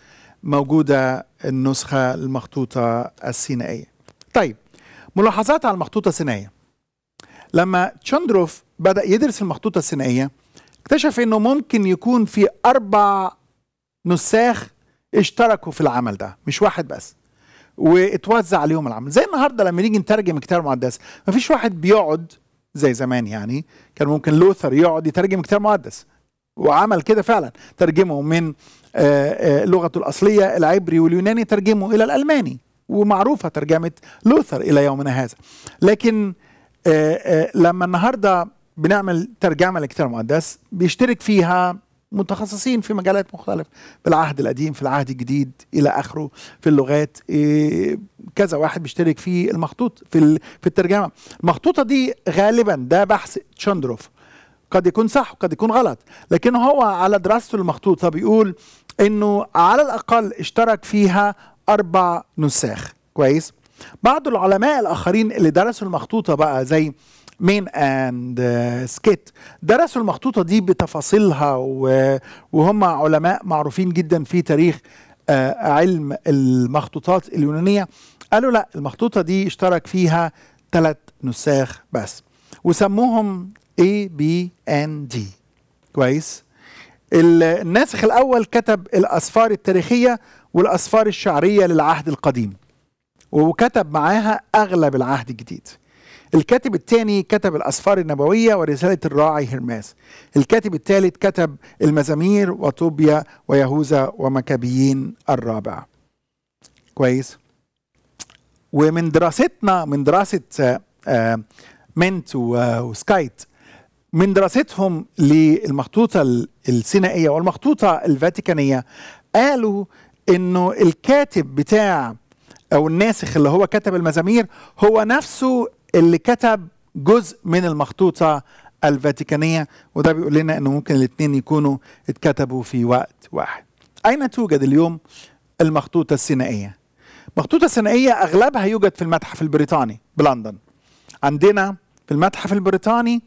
موجوده النسخه المخطوطه السينائيه طيب ملاحظات على المخطوطه السينائيه لما تشندروف بدا يدرس المخطوطه السينائيه اكتشف انه ممكن يكون في اربع نساخ اشتركوا في العمل ده مش واحد بس واتوزع عليهم العمل زي النهارده لما نيجي نترجم كتاب مقدس فيش واحد بيقعد زي زمان يعني كان ممكن لوثر يقعد يترجم كتاب مقدس وعمل كده فعلا ترجمه من آه، آه، لغته الاصليه العبري واليوناني ترجمه الى الالماني ومعروفه ترجمه لوثر الى يومنا هذا لكن آه، لما النهارده بنعمل ترجمه للكتاب المقدس بيشترك فيها متخصصين في مجالات مختلفة في العهد القديم في العهد الجديد إلى آخره في اللغات إيه، كذا واحد بيشترك في المخطوط في, في الترجمة المخطوطة دي غالبا ده بحث تشندروف قد يكون صح وقد يكون غلط لكن هو على دراسته المخطوطة بيقول انه على الاقل اشترك فيها اربع نساخ كويس بعض العلماء الاخرين اللي درسوا المخطوطة بقى زي مين اند سكيت درسوا المخطوطه دي بتفاصيلها وهم علماء معروفين جدا في تاريخ آه، علم المخطوطات اليونانيه قالوا لا المخطوطه دي اشترك فيها ثلاث نساخ بس وسموهم اي بي ان دي كويس الناسخ الاول كتب الاسفار التاريخيه والاسفار الشعريه للعهد القديم وكتب معاها اغلب العهد الجديد الكاتب الثاني كتب الأسفار النبوية ورسالة الراعي هرماس الكاتب الثالث كتب المزامير وطوبيا ويهوذا ومكابيين الرابع كويس ومن دراستنا من دراسة آه، منت آه، وسكايت من دراستهم للمخطوطة السينائية والمخطوطة الفاتيكانية قالوا انه الكاتب بتاع او الناسخ اللي هو كتب المزامير هو نفسه اللي كتب جزء من المخطوطة الفاتيكانية وده بيقول لنا أنه ممكن الاثنين يكونوا اتكتبوا في وقت واحد أين توجد اليوم المخطوطة السينائية؟ المخطوطة السينائية أغلبها يوجد في المتحف البريطاني بلندن عندنا في المتحف البريطاني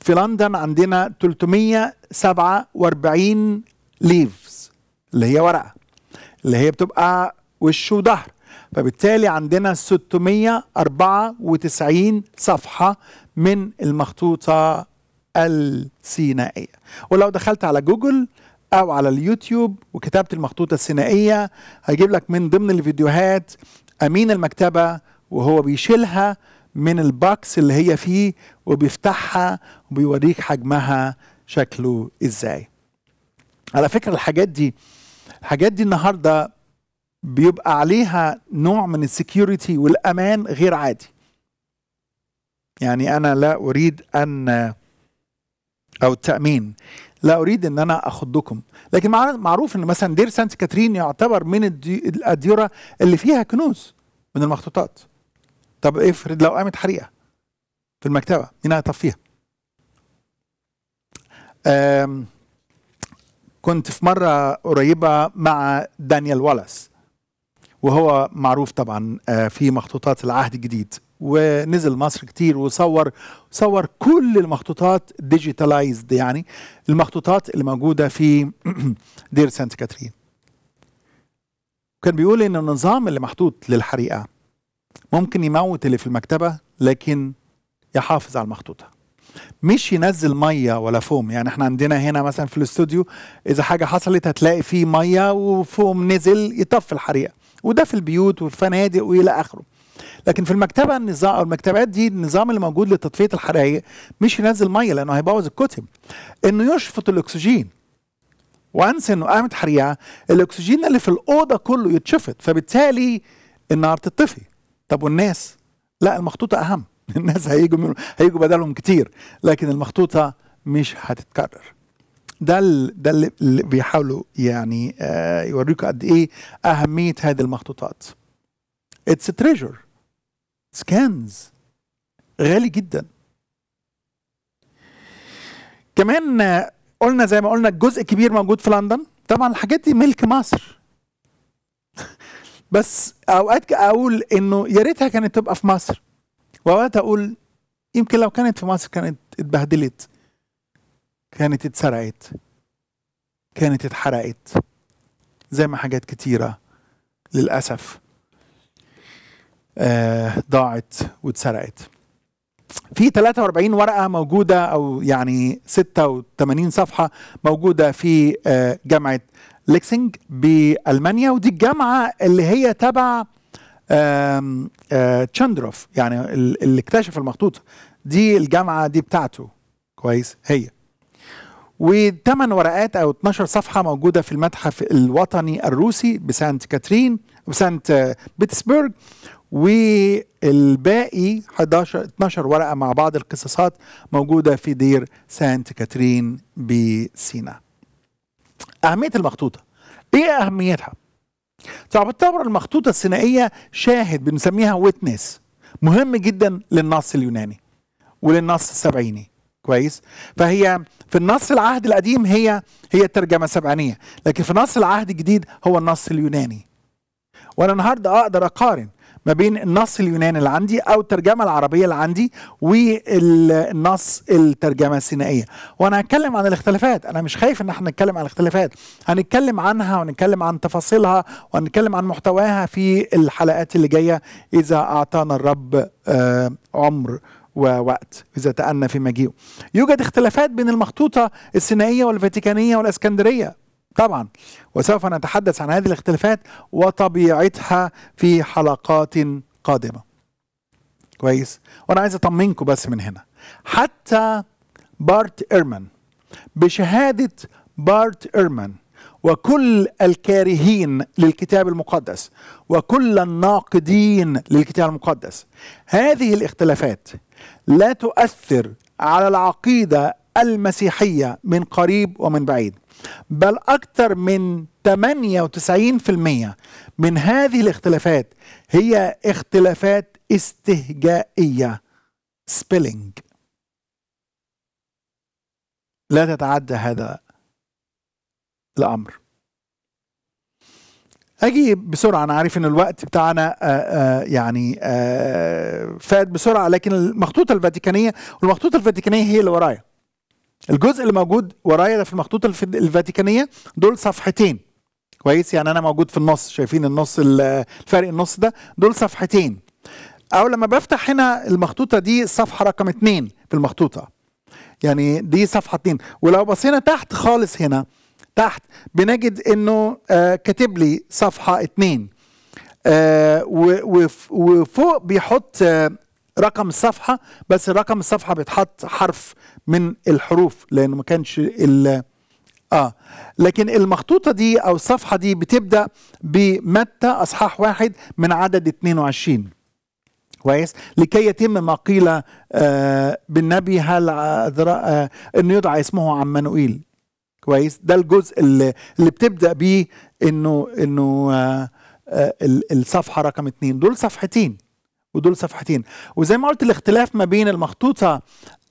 في لندن عندنا 347 ليفز اللي هي ورقة اللي هي بتبقى وش وظهر فبالتالي عندنا 694 صفحة من المخطوطة السينائية ولو دخلت على جوجل أو على اليوتيوب وكتبت المخطوطة السينائية هيجيب لك من ضمن الفيديوهات أمين المكتبة وهو بيشيلها من الباكس اللي هي فيه وبيفتحها وبيوريك حجمها شكله ازاي على فكرة الحاجات دي الحاجات دي النهاردة بيبقى عليها نوع من السكيورتي والامان غير عادي يعني انا لا اريد ان او التامين لا اريد ان انا اخضكم لكن معروف ان مثلا دير سانت كاترين يعتبر من الاديره اللي فيها كنوز من المخطوطات طب افرض لو قامت حريقه في المكتبه مين هيطفيها كنت في مره قريبه مع دانيال والاس وهو معروف طبعا آه، في مخطوطات العهد الجديد ونزل مصر كتير وصور صور كل المخطوطات ديجيتالايزد يعني المخطوطات اللي موجوده في دير سانت كاترين كان بيقول ان النظام اللي محطوط للحريقه ممكن يموت اللي في المكتبه لكن يحافظ على المخطوطه مش ينزل ميه ولا فوم يعني احنا عندنا هنا مثلا في الاستوديو اذا حاجه حصلت هتلاقي فيه ميه وفوم نزل يطفي الحريقه وده في البيوت والفنادق والى اخره لكن في المكتبه النظام او المكتبات دي النظام اللي موجود لتطفيه الحرائق مش ينزل ميه لانه هيبوظ الكتب انه يشفط الاكسجين وانس انه قامت حريقه الاكسجين اللي في الاوضه كله يتشفط فبالتالي النار تطفي طب والناس لا المخطوطه اهم الناس هيجوا هيجوا بدلهم كتير لكن المخطوطه مش هتتكرر ده ده اللي بيحاولوا يعني آه، يوريكوا قد ايه اهميه هذه المخطوطات اتس تريجر سكانز غالي جدا كمان آه، قلنا زي ما قلنا الجزء كبير موجود في لندن طبعا الحاجات دي ملك مصر بس اوقات اقول انه يا ريتها كانت تبقى في مصر واوقات اقول يمكن لو كانت في مصر كانت اتبهدلت كانت اتسرقت كانت اتحرقت زي ما حاجات كتيرة للأسف آه ضاعت واتسرقت في 43 ورقة موجودة أو يعني 86 صفحة موجودة في آه جامعة ليكسنج بألمانيا ودي الجامعة اللي هي تبع آه، تشاندروف يعني اللي اكتشف المخطوط دي الجامعة دي بتاعته كويس هي و8 ورقات او 12 صفحه موجوده في المتحف الوطني الروسي بسانت كاترين بسانت بيتسبرغ والباقي 11 12 ورقه مع بعض القصصات موجوده في دير سانت كاترين بسينا. اهميه المخطوطه ايه اهميتها؟ تعتبر المخطوطه السينائيه شاهد بنسميها ويتنس مهم جدا للنص اليوناني وللنص السبعيني كويس فهي في النص العهد القديم هي هي الترجمه السبعانيه لكن في نص العهد الجديد هو النص اليوناني وانا النهارده اقدر اقارن ما بين النص اليوناني اللي عندي او الترجمه العربيه اللي عندي والنص الترجمه السينائيه وانا هتكلم عن الاختلافات انا مش خايف ان احنا نتكلم عن الاختلافات هنتكلم عنها ونتكلم عن تفاصيلها ونتكلم عن محتواها في الحلقات اللي جايه اذا اعطانا الرب آه، عمر ووقت إذا تأنى في مجيئه يوجد اختلافات بين المخطوطة السينائية والفاتيكانية والأسكندرية طبعا وسوف نتحدث عن هذه الاختلافات وطبيعتها في حلقات قادمة كويس وأنا عايز أطمنكم بس من هنا حتى بارت إيرمان بشهادة بارت إيرمان وكل الكارهين للكتاب المقدس وكل الناقدين للكتاب المقدس هذه الاختلافات لا تؤثر على العقيدة المسيحية من قريب ومن بعيد بل أكثر من 98% من هذه الاختلافات هي اختلافات استهجائية سبيلينج لا تتعدى هذا الأمر اجي بسرعه انا عارف ان الوقت بتاعنا آآ آه، آه، يعني آآ آه، فات بسرعه لكن المخطوطه الفاتيكانيه والمخطوطه الفاتيكانيه هي اللي ورايا الجزء اللي موجود ورايا ده في المخطوطه الفاتيكانيه دول صفحتين كويس يعني انا موجود في النص شايفين النص الفرق النص ده دول صفحتين او لما بفتح هنا المخطوطه دي صفحه رقم اتنين في المخطوطه يعني دي صفحه اتنين ولو بصينا تحت خالص هنا تحت بنجد انه آه، كاتب لي صفحه اتنين آه، وفوق بيحط آه، رقم الصفحه بس رقم الصفحه بيتحط حرف من الحروف لانه ما كانش ال اه لكن المخطوطه دي او الصفحه دي بتبدا بمتى اصحاح واحد من عدد 22 كويس لكي يتم ما قيل آه بالنبي هل آه انه يدعى اسمه عمانوئيل كويس ده الجزء اللي, اللي بتبدا بيه انه انه آه، آه، الصفحه رقم اثنين دول صفحتين ودول صفحتين وزي ما قلت الاختلاف ما بين المخطوطه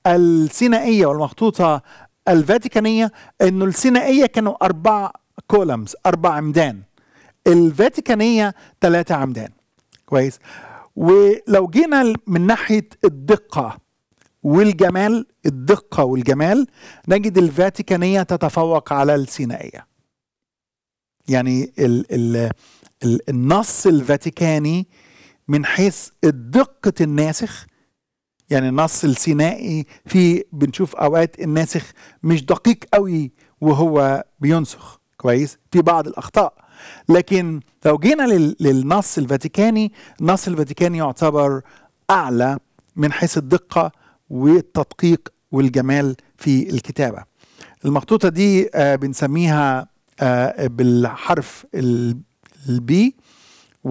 السينائيه والمخطوطه الفاتيكانيه انه السينائيه كانوا اربع كولمز اربع عمدان الفاتيكانيه ثلاثه عمدان كويس ولو جينا من ناحيه الدقه والجمال الدقة والجمال نجد الفاتيكانية تتفوق على السينائية يعني ال ال الـ النص الفاتيكاني من حيث الدقة الناسخ يعني النص السينائي فيه بنشوف اوقات الناسخ مش دقيق قوي وهو بينسخ كويس في بعض الاخطاء لكن لو جينا للنص الفاتيكاني النص الفاتيكاني يعتبر اعلى من حيث الدقه والتدقيق والجمال في الكتابه المخطوطه دي آه، بنسميها آه، بالحرف البي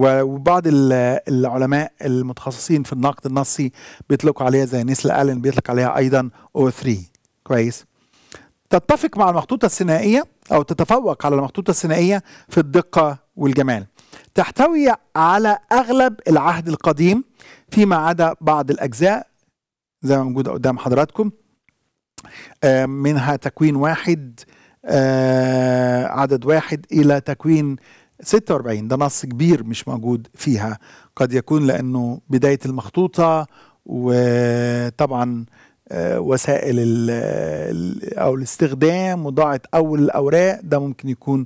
وبعض العلماء المتخصصين في النقد النصي بيطلقوا عليها زي نيسل الن بيطلق عليها ايضا او 3 كويس تتفق مع المخطوطه الثنائيه او تتفوق على المخطوطه الثنائيه في الدقه والجمال تحتوي على اغلب العهد القديم فيما عدا بعض الاجزاء زي ما موجوده قدام حضراتكم آه، منها تكوين واحد آه، عدد واحد الى تكوين 46 ده نص كبير مش موجود فيها قد يكون لانه بدايه المخطوطه وطبعا آه، وسائل او الاستخدام وضاعت اول الاوراق ده ممكن يكون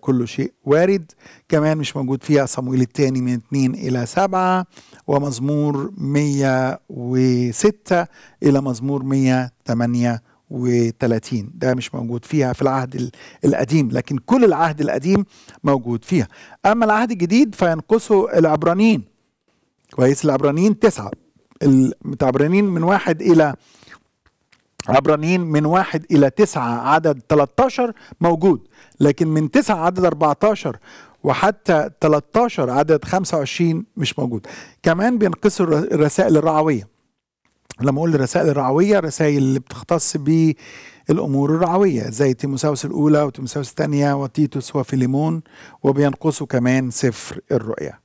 كل شيء وارد كمان مش موجود فيها صمويل الثاني من 2 إلى 7 ومزمور 106 إلى مزمور 138 ده مش موجود فيها في العهد القديم لكن كل العهد القديم موجود فيها أما العهد الجديد فينقصه العبرانيين كويس العبرانيين تسعة العبرانيين من واحد إلى عبرانيين من واحد إلى تسعة عدد 13 موجود لكن من تسعة عدد 14 وحتى 13 عدد 25 مش موجود كمان بينقصوا الرسائل الرعوية لما أقول الرسائل الرعوية رسائل اللي بتختص بالأمور الرعوية زي تيموساوس الأولى وتيموساوس الثانية وتيتوس وفيليمون وبينقصوا كمان سفر الرؤيا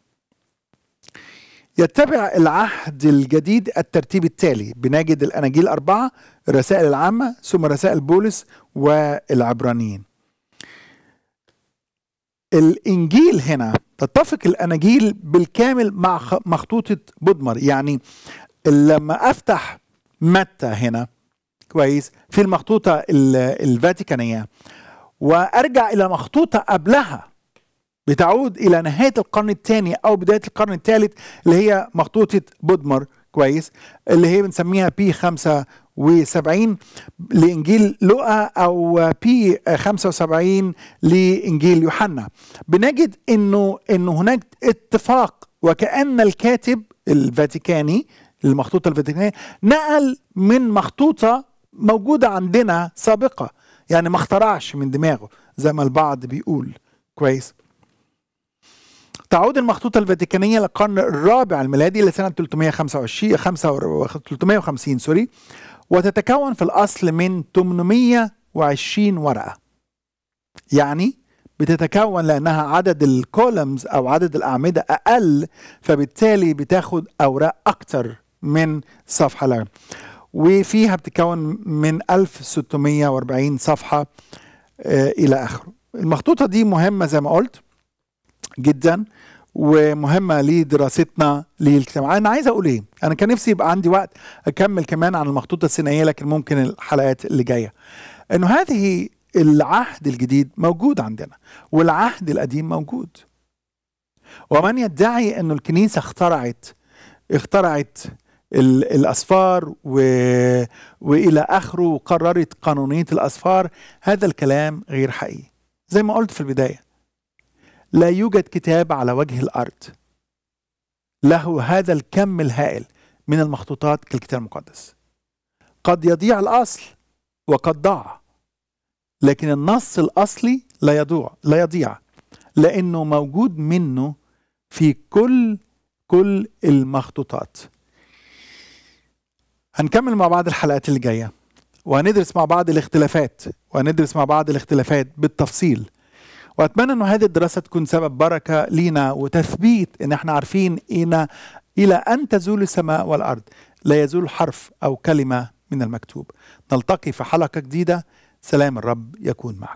يتبع العهد الجديد الترتيب التالي بنجد الأناجيل أربعة الرسائل العامة ثم رسائل بولس والعبرانيين الإنجيل هنا تتفق الأناجيل بالكامل مع مخطوطة بودمر يعني لما أفتح متى هنا كويس في المخطوطة الفاتيكانية وأرجع إلى مخطوطة قبلها بتعود إلى نهاية القرن الثاني أو بداية القرن الثالث اللي هي مخطوطة بودمر كويس اللي هي بنسميها بي 5 وسبعين لإنجيل لوقا أو بي خمسة وسبعين لإنجيل يوحنا بنجد إنه إنه هناك اتفاق وكأن الكاتب الفاتيكاني المخطوطة الفاتيكانية نقل من مخطوطة موجودة عندنا سابقة يعني ما اخترعش من دماغه زي ما البعض بيقول كويس تعود المخطوطة الفاتيكانية للقرن الرابع الميلادي لسنة 325 350 سوري وتتكون في الأصل من 820 ورقة يعني بتتكون لأنها عدد الكولمز أو عدد الأعمدة أقل فبالتالي بتاخد أوراق أكتر من صفحة لها وفيها بتتكون من 1640 صفحة آه، إلى آخره المخطوطة دي مهمة زي ما قلت جدا ومهمه لدراستنا للاجتماع انا عايز اقول ايه انا كان نفسي يبقى عندي وقت اكمل كمان عن المخطوطه الثنائيه لكن ممكن الحلقات اللي جايه انه هذه العهد الجديد موجود عندنا والعهد القديم موجود ومن يدعي انه الكنيسه اخترعت اخترعت الأسفار و... وإلى آخره وقررت قانونية الأسفار هذا الكلام غير حقيقي زي ما قلت في البداية لا يوجد كتاب على وجه الأرض له هذا الكم الهائل من المخطوطات كالكتاب المقدس قد يضيع الأصل وقد ضاع لكن النص الأصلي لا يضيع لا يضيع لأنه موجود منه في كل كل المخطوطات هنكمل مع بعض الحلقات اللي جايه وهندرس مع بعض الاختلافات وهندرس مع بعض الاختلافات بالتفصيل واتمنى انه هذه الدراسه تكون سبب بركه لينا وتثبيت ان احنا عارفين إن الى ان تزول السماء والارض لا يزول حرف او كلمه من المكتوب نلتقي في حلقه جديده سلام الرب يكون معكم